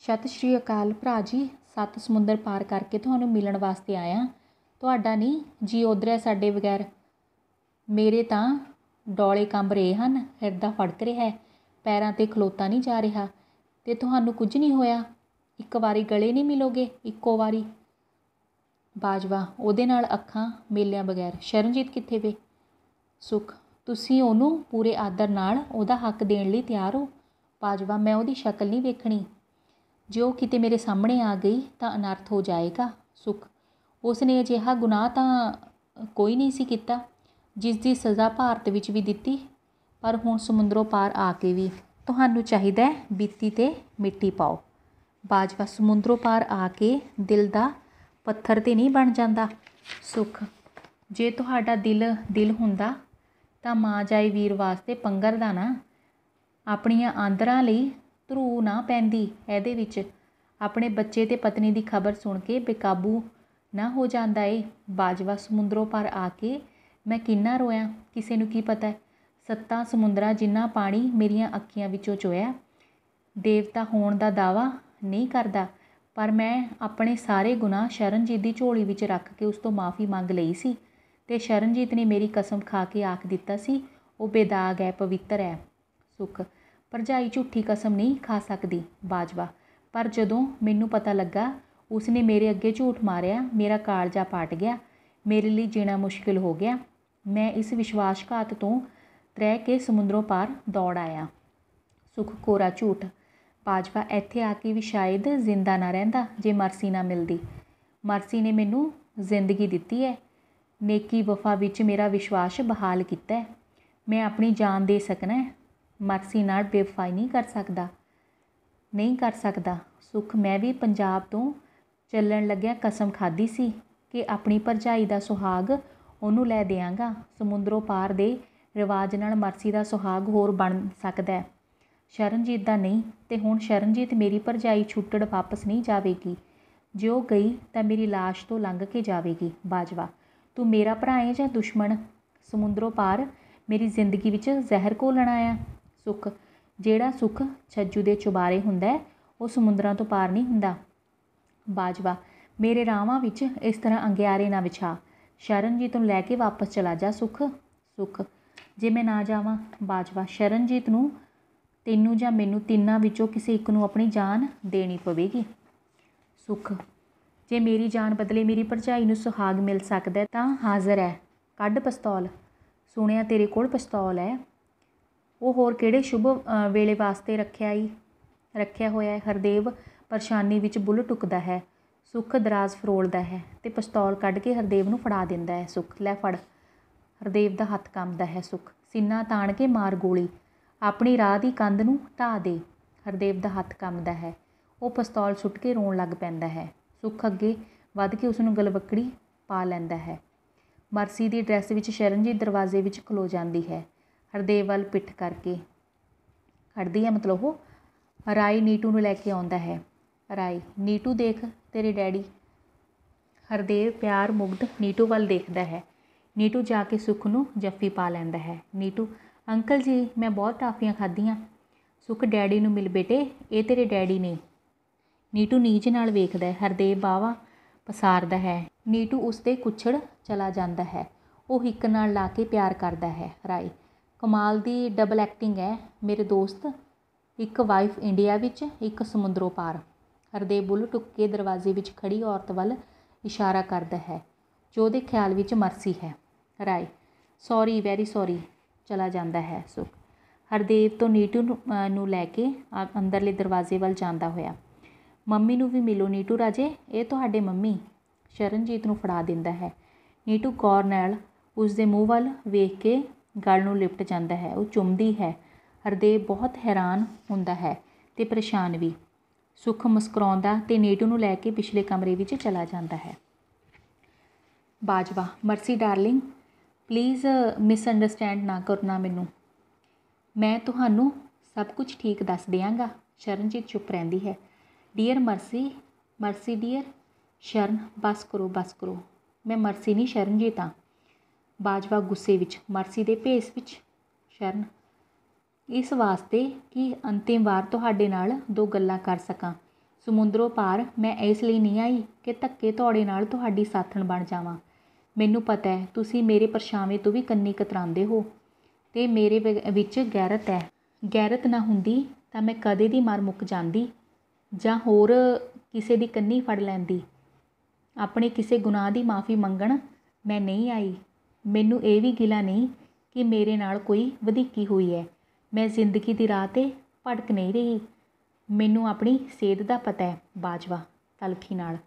ਸਤਿ ਸ਼੍ਰੀ ਅਕਾਲ ਭਰਾ ਜੀ ਸੱਤ ਸਮੁੰਦਰ ਪਾਰ ਕਰਕੇ ਤੁਹਾਨੂੰ ਮਿਲਣ ਵਾਸਤੇ ਆਇਆ ਤੁਹਾਡਾ ਨਹੀਂ ਜੀ ਉਧਰਿਆ ਸਾਡੇ ਬਗੈਰ ਮੇਰੇ ਤਾਂ ਡੋਲੇ ਕੰਬ ਰਹੇ ਹਨ ਹਿਰਦਾ ਫੜਕ ਰਿਹਾ ਹੈ ਪੈਰਾਂ ਤੇ ਖਲੋਤਾ ਨਹੀਂ ਜਾ ਰਿਹਾ ਤੇ ਤੁਹਾਨੂੰ ਕੁਝ ਨਹੀਂ ਹੋਇਆ ਇੱਕ ਵਾਰੀ ਗਲੇ ਨਹੀਂ ਮਿਲੋਗੇ ਇੱਕੋ ਵਾਰੀ ਬਾਜਵਾ ਉਹਦੇ ਨਾਲ ਅੱਖਾਂ ਮੇਲਿਆਂ ਬਗੈਰ ਸ਼ਰਨਜੀਤ ਕਿੱਥੇ ਵੇ ਸੁਖ ਤੁਸੀਂ ਉਹਨੂੰ ਪੂਰੇ ਆਦਰ ਨਾਲ ਉਹਦਾ ਹੱਕ ਦੇਣ ਲਈ ਤਿਆਰ ਹੋ ਬਾਜਵਾ ਮੈਂ ਉਹਦੀ ਸ਼ਕਲ ਨਹੀਂ ਵੇਖਣੀ ਜੇ ਉਹ ਕਿਤੇ ਮੇਰੇ ਸਾਹਮਣੇ ਆ ਗਈ ਤਾਂ ਅਨਰਥ ਹੋ ਜਾਏਗਾ ਸੁਖ ਉਸਨੇ ਅਜਿਹਾ ਗੁਨਾਹ ਤਾਂ ਕੋਈ ਨਹੀਂ ਸੀ ਕੀਤਾ ਜਿਸ ਦੀ ਸਜ਼ਾ ਭਾਰਤ ਵਿੱਚ ਵੀ ਦਿੱਤੀ ਪਰ ਹੁਣ ਸਮੁੰਦਰੋਂ ਪਾਰ ਆ ਕੇ ਵੀ ਤੁਹਾਨੂੰ ਚਾਹੀਦਾ ਹੈ ਬੀਤੀ ਤੇ ਮਿੱਟੀ ਪਾਓ ਬਾਜਵਾ ਸਮੁੰਦਰੋਂ ਪਾਰ ਆ ਕੇ ਦਿਲ ਦਾ ਪੱਥਰ ਤੇ ਨਹੀਂ ਬਣ ਜਾਂਦਾ ਸੁੱਖ ਜੇ ਤੁਹਾਡਾ ਦਿਲ ਦਿਲ ਹੁੰਦਾ ਤਾਂ ਮਾਂ ਜਾਈ ਵੀਰ ਵਾਸਤੇ ਪੰਗਰ ਦਾ ਨਾ ਆਪਣੀਆਂ ਆਂਦਰਾਂ ਲਈ ਧਰੂ ਨਾ ਪੈਂਦੀ ਇਹਦੇ ਵਿੱਚ ਆਪਣੇ ਬੱਚੇ ਤੇ ਪਤਨੀ ਦੀ ਖਬਰ ਸੁਣ ਕੇ ਬੇਕਾਬੂ ਨਾ ਹੋ ਜਾਂਦਾ ਏ ਬਾਜਵਾ ਸਮੁੰਦਰੋਂ ਪਰ ਆ ਕੇ ਮੈਂ ਕਿੰਨਾ ਰੋਇਆ ਕਿਸੇ ਨੂੰ ਕੀ ਪਤਾ ਸੱਤਾਂ ਸਮੁੰਦਰਾਂ ਜਿੰਨਾ ਪਾਣੀ ਮੇਰੀਆਂ ਅੱਖੀਆਂ ਵਿੱਚੋਂ ਚੋਇਆ ਦੇਵਤਾ ਹੋਣ ਦਾ ਦਾਵਾ ਨਹੀਂ ਕਰਦਾ ਪਰ ਮੈਂ ਆਪਣੇ ਸਾਰੇ ਗੁਨਾਹ ਸ਼ਰਨਜੀਤ ਦੀ ਝੋਲੀ ਵਿੱਚ ਰੱਖ ਕੇ ਉਸ ਤੋਂ ਮਾਫੀ ਮੰਗ ਲਈ ਸੀ ਤੇ ਸ਼ਰਨਜੀਤ ਨੇ ਮੇਰੀ ਕਸਮ ਖਾ ਕੇ ਆਖ ਦਿੱਤਾ ਸੀ ਉਹ ਬੇਦਾਗ ਹੈ ਪਵਿੱਤਰ ਹੈ ਸੁਖ ਪਰਜਾਈ ਝੂਠੀ ਕਸਮ ਨਹੀਂ ਖਾ ਸਕਦੀ ਬਾਜਵਾ ਪਰ ਜਦੋਂ ਮੈਨੂੰ ਪਤਾ ਲੱਗਾ ਉਸਨੇ ਮੇਰੇ ਅੱਗੇ ਝੂਠ ਮਾਰਿਆ ਮੇਰਾ ਕਾਲਜਾ ਪਾਟ ਗਿਆ ਮੇਰੇ ਲਈ ਜੀਣਾ ਮੁਸ਼ਕਿਲ ਹੋ ਗਿਆ ਮੈਂ ਇਸ ਵਿਸ਼ਵਾਸਘਾਤ ਤੋਂ ਤਰੇ ਕੇ ਸਮੁੰਦਰੋਂ ਪਾਰ ਦੌੜ ਆਇਆ ਸੁਖ ਕੋਰਾ ਝੂਠ ਬਾਜਵਾ ਇੱਥੇ ਆ ਕੇ ਵੀ ਸ਼ਾਇਦ ਜ਼ਿੰਦਾ ਨਾ ਰਹਿੰਦਾ ਜੇ ਮਰਸੀ ਨਾ ਮਿਲਦੀ ਮਰਸੀ ਨੇ ਮੈਨੂੰ ਜ਼ਿੰਦਗੀ ਦਿੱਤੀ ਹੈ ਨੇਕੀ ਵਫਾ ਵਿੱਚ ਮੇਰਾ ਵਿਸ਼ਵਾਸ ਬਹਾਲ ਕੀਤਾ ਹੈ ਮੈਂ ਆਪਣੀ ਜਾਨ ਦੇ ਸਕਣਾ ਮਰਸੀ ਨਾਲ ਬੇਵਫਾਈ ਨਹੀਂ ਕਰ ਸਕਦਾ ਨਹੀਂ ਕਰ ਸਕਦਾ ਸੁਖ ਮੈਂ ਵੀ ਪੰਜਾਬ ਤੋਂ ਚੱਲਣ ਲੱਗਿਆ ਕਸਮ ਖਾਦੀ ਸੀ ਕਿ ਆਪਣੀ ਭਰਜਾਈ ਦਾ ਸੁਹਾਗ ਉਹਨੂੰ ਲੈ ਦੇਵਾਂਗਾ ਸਮੁੰਦਰੋਂ ਪਾਰ ਦੇ ਰਿਵਾਜ ਨਾਲ ਮਰਸੀ ਦਾ ਸੁਹਾਗ ਹੋਰ ਬਣ ਸਕਦਾ ਹੈ ਸ਼ਰਨਜੀਤ ਦਾ ਨਹੀਂ ਤੇ ਹੁਣ ਸ਼ਰਨਜੀਤ ਮੇਰੀ ਭਰਜਾਈ ਛੁੱਟੜ ਵਾਪਸ ਨਹੀਂ ਜਾਵੇਗੀ ਜੇ ਉਹ ਗਈ ਤਾਂ ਮੇਰੀ ਲਾਸ਼ ਤੋਂ ਲੰਘ ਕੇ ਜਾਵੇਗੀ ਬਾਜਵਾ ਤੂੰ ਮੇਰਾ ਭਰਾ ਹੈ ਜਾਂ ਦੁਸ਼ਮਣ ਸਮੁੰਦਰੋਂ ਪਾਰ ਮੇਰੀ ਜ਼ਿੰਦਗੀ ਵਿੱਚ ਜ਼ਹਿਰ ਲੈਣਾ ਆ ਸੁਖ ਜਿਹੜਾ ਸੁੱਖ ਛੱਜੂ ਦੇ ਚੁਬਾਰੇ ਹੁੰਦਾ ਉਹ ਸਮੁੰਦਰਾਂ ਤੋਂ ਪਾਰ ਨਹੀਂ ਹੁੰਦਾ ਬਾਜਵਾ ਮੇਰੇ ਰਾਵਾਂ ਵਿੱਚ ਇਸ ਤਰ੍ਹਾਂ ਅੰਗਿਆਰੇ ਨਾ ਵਿਛਾ ਸ਼ਰਨਜੀਤ ਨੂੰ ਲੈ ਕੇ ਵਾਪਸ ਚਲਾ ਜਾ ਸੁਖ ਸੁਖ ਜੇ ਮੈਂ ਨਾ ਜਾਵਾਂ ਬਾਜਵਾ ਸ਼ਰਨਜੀਤ ਨੂੰ ਤੈਨੂੰ ਜਾਂ ਮੈਨੂੰ ਤਿੰਨਾਂ ਵਿੱਚੋਂ ਕਿਸੇ ਇੱਕ ਨੂੰ ਆਪਣੀ ਜਾਨ ਦੇਣੀ ਪਵੇਗੀ ਸੁਖ ਜੇ ਮੇਰੀ ਜਾਨ ਬਦਲੇ ਮੇਰੀ ਪਰਛਾਈ ਨੂੰ ਸੁਹਾਗ ਮਿਲ ਸਕਦਾ ਤਾਂ ਹਾਜ਼ਰ ਹੈ ਕੱਢ ਪਿਸਤੌਲ ਸੁਣਿਆ ਤੇਰੇ ਕੋਲ ਪਿਸਤੌਲ ਹੈ ਉਹ ਹੋਰ ਕਿਹੜੇ ਸ਼ੁਭ ਵੇਲੇ ਵਾਸਤੇ ਰੱਖਿਆ ਈ ਰੱਖਿਆ ਹੋਇਆ ਹੈ ਹਰਦੇਵ ਪਰੇਸ਼ਾਨੀ ਵਿੱਚ ਬੁੱਲ ਟੁਕਦਾ ਹੈ ਸੁਖ ਦਰਾਜ਼ ਫਰੋਲਦਾ ਹੈ ਤੇ ਪਿਸਤੌਲ ਕੱਢ ਕੇ ਹਰਦੇਵ ਨੂੰ ਫੜਾ ਦਿੰਦਾ ਹੈ ਸੁਖ ਲੈ ਫੜ ਹਰਦੇਵ ਦਾ ਹੱਥ ਕੰਬਦਾ ਹੈ ਸੁਖ ਸੀਨਾ ਤਾਣ ਕੇ ਮਾਰ ਗੋਲੀ ਆਪਣੀ ਰਾਹ ਦੀ ਕੰਧ ਨੂੰ ਢਾਹ ਦੇ ਹਰਦੇਵ ਦਾ ਹੱਥ ਕੰਬਦਾ ਹੈ ਉਹ ਪਿਸਤੌਲ ਸੁੱਟ ਕੇ ਰੋਣ ਲੱਗ ਪੈਂਦਾ ਹੈ ਸੁਖ ਅੱਗੇ ਵੱਧ ਕੇ ਉਸ ਨੂੰ ਗਲਵੱਕੜੀ ਪਾ ਲੈਂਦਾ ਹੈ ਮਰਸੀ ਦੀ ਡਰੈਸ ਵਿੱਚ ਸ਼ਰਨਜੀਤ ਦਰਵਾਜ਼ੇ ਵਿੱਚ ਖਲੋ ਜਾਂਦੀ ਹੈ ਹਰਦੇਵ ਵੱਲ ਪਿੱਠ ਕਰਕੇ ਖੜਦੀ ਹੈ ਮਤਲਬ ਉਹ ਰਾਈ ਨੀਟੂ ਨੂੰ ਲੈ ਕੇ ਆਉਂਦਾ ਹੈ ਰਾਈ ਨੀਟੂ ਦੇਖ ਤੇਰੇ ਡੈਡੀ ਹਰਦੇਵ ਪਿਆਰ ਮੁਗਧ ਨੀਟੂ ਵੱਲ ਦੇਖਦਾ ਹੈ ਨੀਟੂ ਜਾ ਕੇ ਸੁਖ ਨੂੰ ਜੱਫੀ ਪਾ ਲੈਂਦਾ ਹੈ ਨੀਟੂ ਅੰਕਲ ਜੀ ਮੈਂ ਬਹੁਤ ਟਾਫੀਆਂ ਖਾਧੀਆਂ ਸੁਖ ਡੈਡੀ ਨੂੰ ਮਿਲ ਬੇਟੇ ਇਹ ਤੇਰੇ ਡੈਡੀ ਨੇ ਨੀਟੂ ਨੀਚ ਨਾਲ ਵੇਖਦਾ ਹਰਦੇਵ ਬਾਵਾ ਪਸਾਰਦਾ ਹੈ ਨੀਟੂ ਉਸ ਤੇ ਕੁਛੜ ਚਲਾ ਜਾਂਦਾ ਹੈ ਉਹ ਹਿੱਕ ਨਾਲ ਲਾ ਕੇ ਪਿਆਰ ਕਰਦਾ ਹੈ ਰਾਈ ਕਮਾਲ ਦੀ ਡਬਲ ਐਕਟਿੰਗ ਹੈ ਮੇਰੇ ਦੋਸਤ ਇੱਕ ਵਾਈਫ ਇੰਡੀਆ ਵਿੱਚ ਇੱਕ ਸਮੁੰਦਰੋਂ ਪਾਰ ਹਰਦੇਵ ਬੁੱਲ ਟੁੱਕੇ ਦਰਵਾਜ਼ੇ ਵਿੱਚ ਖੜੀ ਔਰਤ ਵੱਲ ਇਸ਼ਾਰਾ ਕਰਦਾ ਹੈ ਜੋ ਦੇ ਖਿਆਲ ਵਿੱਚ ਮਰਸੀ ਹੈ ਰਾਈ ਸੌਰੀ ਵੈਰੀ ਸੌਰੀ ਚਲਾ ਜਾਂਦਾ ਹੈ ਸੁਖ ਹਰਦੇਵ ਤੋਂ ਨੀਟੂ ਨੂੰ ਲੈ ਕੇ ਅੰਦਰਲੇ ਦਰਵਾਜ਼ੇ ਵੱਲ ਜਾਂਦਾ ਹੋਇਆ ਮੰਮੀ ਨੂੰ ਵੀ ਮਿਲੋ ਨੀਟੂ ਰਾਜੇ ਇਹ ਤੁਹਾਡੇ ਮੰਮੀ ਸ਼ਰਨਜੀਤ ਨੂੰ ਫੜਾ ਦਿੰਦਾ ਹੈ ਨੀਟੂ ਕੌਰ ਨਾਲ ਉਸ ਦੇ ਮੂੰਹ ਵੱਲ ਵੇਖ ਕੇ ਗਲ ਨੂੰ ਲਿਪਟ ਜਾਂਦਾ ਹੈ ਉਹ ਚੁੰਮਦੀ ਹੈ ਹਰਦੇਵ ਬਹੁਤ ਹੈਰਾਨ ਹੁੰਦਾ ਹੈ ਤੇ ਪਰੇਸ਼ਾਨ ਵੀ ਸੁਖ ਮੁਸਕਰਾਉਂਦਾ ਤੇ ਨੀਟੂ ਨੂੰ ਲੈ ਕੇ ਪਿਛਲੇ ਕਮਰੇ ਵਿੱਚ ਚਲਾ ਜਾਂਦਾ ਹੈ Bajwa Mercy darling please misunderstand uh, ਨਾ ਕਰਨਾ ਮੈਨੂੰ ਮੈਂ ਤੁਹਾਨੂੰ ਸਭ ਕੁਝ ਠੀਕ ਦੱਸ ਦਿਆਂਗਾ ਸ਼ਰਨਜੀਤ ਚੁੱਪ ਰਹਿੰਦੀ ਹੈ dear Mercy Mercy dear Sharan ਬਸ ਕਰੋ ਬਸ ਕਰੋ ਮੈਂ ਮਰਸੀ ਨਹੀਂ ਸ਼ਰਨਜੀਤ ਆ ਬਾਜਵਾ ਗੁੱਸੇ ਵਿੱਚ ਮਰਸੀ ਦੇ ਭੇਸ ਵਿੱਚ ਸ਼ਰਨ ਇਸ ਵਾਸਤੇ ਕਿ ਅੰਤਿਮ ਵਾਰ ਤੁਹਾਡੇ ਨਾਲ ਦੋ ਗੱਲਾਂ ਕਰ ਸਕਾਂ ਸਮੁੰਦਰੋਂ ਪਾਰ ਮੈਂ ਇਸ ਲਈ ਨਹੀਂ ਆਈ ਕਿ ਧੱਕੇ ਤੋੜੇ ਨਾਲ ਤੁਹਾਡੀ ਸਾਥਣ ਬਣ ਜਾਵਾਂ ਮੈਨੂੰ ਪਤਾ ਹੈ ਤੁਸੀਂ ਮੇਰੇ ਪਰਛਾਵੇਂ ਤੋਂ ਵੀ ਕੰਨੀ ਕਤਰਾਉਂਦੇ ਹੋ ਤੇ ਮੇਰੇ ਵਿੱਚ ਗੈਰਤ ਹੈ ਗੈਰਤ ਨਾ ਹੁੰਦੀ ਤਾਂ ਮੈਂ ਕਦੇ ਦੀ ਮਰ ਮੁੱਕ ਜਾਂਦੀ ਜਾਂ ਹੋਰ ਕਿਸੇ ਦੀ ਕੰਨੀ ਫੜ ਲੈਂਦੀ ਆਪਣੇ ਕਿਸੇ ਗੁਨਾਹ ਦੀ ਮਾਫ਼ੀ ਮੰਗਣ ਮੈਂ ਨਹੀਂ ਆਈ ਮੈਨੂੰ ਇਹ ਵੀ ਗਿਲਾ ਨਹੀਂ ਕਿ ਮੇਰੇ ਨਾਲ ਕੋਈ ਵਧੀਕੀ ਹੋਈ ਹੈ ਮੈਂ ਜ਼ਿੰਦਗੀ ਦੀ ਰਾਹ 'ਤੇ ਭਟਕ ਨਹੀਂ ਰਹੀ ਮੈਨੂੰ ਆਪਣੀ ਸੇਧ ਦਾ ਪਤਾ ਹੈ ਬਾਜਵਾ ਤਲਖੀ ਨਾਲ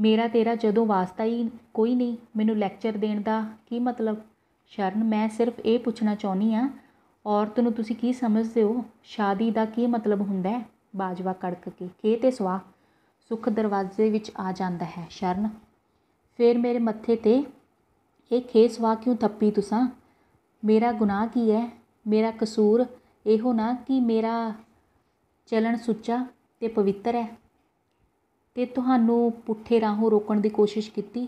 ਮੇਰਾ ਤੇਰਾ ਜਦੋਂ ਵਾਸਤਾ ਹੀ ਕੋਈ ਨਹੀਂ ਮੈਨੂੰ ਲੈਕਚਰ ਦੇਣ ਦਾ ਕੀ ਮਤਲਬ ਸ਼ਰਨ ਮੈਂ ਸਿਰਫ ਇਹ ਪੁੱਛਣਾ ਚਾਹੁੰਦੀ ਆ ਔਰਤ ਨੂੰ ਤੁਸੀਂ ਕੀ ਸਮਝਦੇ ਹੋ ਸ਼ਾਦੀ ਦਾ ਕੀ ਮਤਲਬ ਹੁੰਦਾ ਬਾਜਵਾ ਕੜਕ ਕੇ ਕੇ ਤੇ ਸਵਾ ਸੁਖ ਦਰਵਾਜ਼ੇ ਵਿੱਚ ਆ ਜਾਂਦਾ ਹੈ ਸ਼ਰਨ ਫੇਰ ਮੇਰੇ ਮੱਥੇ ਤੇ ਇਹ ਖੇਸ ਵਾ ਕਿਉਂ ਥੱਪੀ ਤੁਸਾਂ ਮੇਰਾ ਗੁਨਾਹ ਕੀ ਹੈ ਮੇਰਾ ਕਸੂਰ ਇਹੋ ਨਾ ਕਿ ਮੇਰਾ ਚਲਣ ਸੁੱਚਾ ਤੇ ਪਵਿੱਤਰ ਹੈ ਤੇ ਤੁਹਾਨੂੰ ਪੁੱਠੇ ਰਾਹੋਂ ਰੋਕਣ ਦੀ ਕੋਸ਼ਿਸ਼ ਕੀਤੀ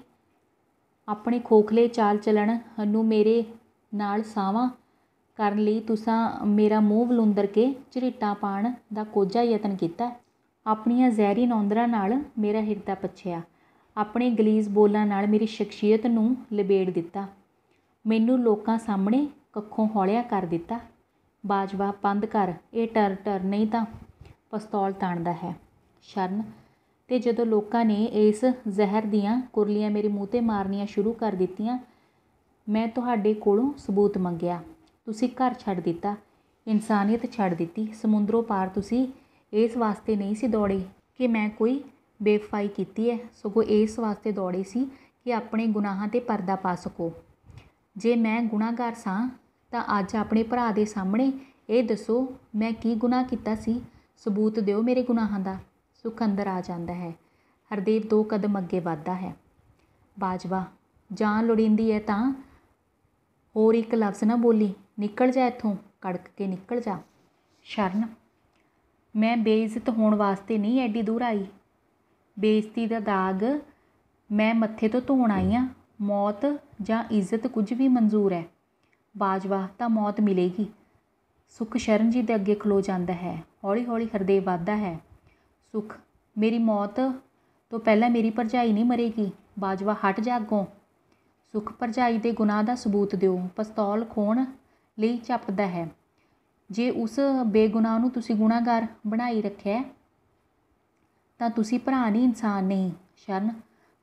ਆਪਣੇ ਖੋਖਲੇ ਚਾਲ ਚੱਲਣ ਨੂੰ ਮੇਰੇ ਨਾਲ ਸਾਵਾਂ ਕਰਨ ਲਈ ਤੁਸੀਂ ਮੇਰਾ ਮੂੰਹ ਬਲੁੰਦਰ ਕੇ ਝਰੀਟਾਂ ਪਾਣ ਦਾ ਕੋਝਾ ਯਤਨ ਕੀਤਾ ਆਪਣੀਆਂ ਜ਼ਹਿਰੀ ਨੌਂਦਰਾਂ ਨਾਲ ਮੇਰਾ ਹਿਰਦਾ ਪੱਛਿਆ ਆਪਣੇ ਗਲੀਜ਼ ਬੋਲਾਂ ਨਾਲ ਮੇਰੀ ਸ਼ਖਸੀਅਤ ਨੂੰ ਲਿਬੇੜ ਦਿੱਤਾ ਮੈਨੂੰ ਲੋਕਾਂ ਸਾਹਮਣੇ ਕੱਖੋਂ ਹੌਲਿਆ ਕਰ ਦਿੱਤਾ ਬਾਜਵਾ ਬੰਦ ਕਰ ਇਹ ਟਰ ਟਰ ਨਹੀਂ ਤਾਂ ਪਸਤੌਲ ਤਾਣਦਾ ਹੈ ਸ਼ਰਨ ਤੇ ਜਦੋਂ ਲੋਕਾਂ ਨੇ ਇਸ ਜ਼ਹਿਰ ਦੀਆਂ ਕੁਰਲੀਆਂ ਮੇਰੇ ਮੂੰਹ ਤੇ ਮਾਰਨੀਆਂ ਸ਼ੁਰੂ ਕਰ ਦਿੱਤੀਆਂ ਮੈਂ ਤੁਹਾਡੇ ਕੋਲੋਂ ਸਬੂਤ ਮੰਗਿਆ ਤੁਸੀਂ ਘਰ ਛੱਡ ਦਿੱਤਾ ਇਨਸਾਨੀਅਤ ਛੱਡ ਦਿੱਤੀ ਸਮੁੰਦਰੋਂ ਪਾਰ ਤੁਸੀਂ ਇਸ ਵਾਸਤੇ ਨਹੀਂ ਸੀ ਦੌੜੇ ਕਿ ਮੈਂ ਕੋਈ ਬੇਫਾਈ ਕੀਤੀ ਹੈ ਸਗੋਂ ਇਸ ਵਾਸਤੇ ਦੌੜੇ ਸੀ ਕਿ ਆਪਣੇ ਗੁਨਾਹਾਂ ਤੇ ਪਰਦਾ ਪਾ ਸਕੋ ਜੇ ਮੈਂ ਗੁਨਾਹਗਾਰ ਸਾਂ ਤਾਂ ਅੱਜ ਆਪਣੇ ਭਰਾ ਦੇ ਸਾਹਮਣੇ ਇਹ ਦੱਸੋ ਮੈਂ ਕੀ ਗੁਨਾਹ ਕੀਤਾ ਸੀ ਸਬੂਤ ਦਿਓ ਮੇਰੇ ਗੁਨਾਹਾਂ ਦਾ ਸੁੱਖ ਅੰਦਰ ਆ ਜਾਂਦਾ ਹੈ ਹਰਦੇਵ ਦੋ ਕਦਮ ਅੱਗੇ ਵੱਧਦਾ ਹੈ ਬਾਜਵਾ ਜਾਨ ਲੋੜਿੰਦੀ ਹੈ ਤਾਂ ਹੋਰ ਇੱਕ ਲਫ਼ਜ਼ ਨਾ ਬੋਲੀ ਨਿਕਲ ਜਾ ਇੱਥੋਂ ਕੜਕ ਕੇ ਨਿਕਲ ਜਾ ਸ਼ਰਨ ਮੈਂ ਬੇਇੱਜ਼ਤ ਹੋਣ ਵਾਸਤੇ ਨਹੀਂ ਐਡੀ ਦੂਰ ਆਈ ਬੇਇੱਜ਼ਤੀ ਦਾ ਦਾਗ ਮੈਂ ਮੱਥੇ ਤੋਂ ਧੋਣ ਆਈ ਆ ਮੌਤ ਜਾਂ ਇੱਜ਼ਤ ਕੁਝ ਵੀ ਮਨਜ਼ੂਰ ਹੈ ਬਾਜਵਾ ਤਾਂ ਮੌਤ ਮਿਲੇਗੀ ਸੁਖ ਸ਼ਰਨ ਜੀ ਦੇ ਅੱਗੇ ਖਲੋ ਜਾਂਦਾ ਹੈ ਹੌਲੀ ਹੌਲੀ ਹਰਦੇਵ ਵੱਧਦਾ ਹੈ ਸੁਖ ਮੇਰੀ ਮੌਤ ਤੋਂ ਪਹਿਲਾਂ ਮੇਰੀ ਭਰਜਾਈ ਨਹੀਂ ਮਰੇਗੀ ਬਾਜਵਾ ਹਟ ਜਾ ਸੁਖ ਸੁੱਖ ਭਰਜਾਈ ਦੇ ਗੁਨਾਹ ਦਾ ਸਬੂਤ ਦਿਓ ਪਸਤੌਲ ਖੋਣ ਲਈ ਚੱਪਦਾ ਹੈ ਜੇ ਉਸ ਬੇਗੁਨਾਹ ਨੂੰ ਤੁਸੀਂ ਗੁਨਾਹਗਰ ਬਣਾਈ ਰੱਖਿਆ ਤਾਂ ਤੁਸੀਂ ਭਰਾ ਨਹੀਂ ਇਨਸਾਨ ਨਹੀਂ ਸ਼ਰਨ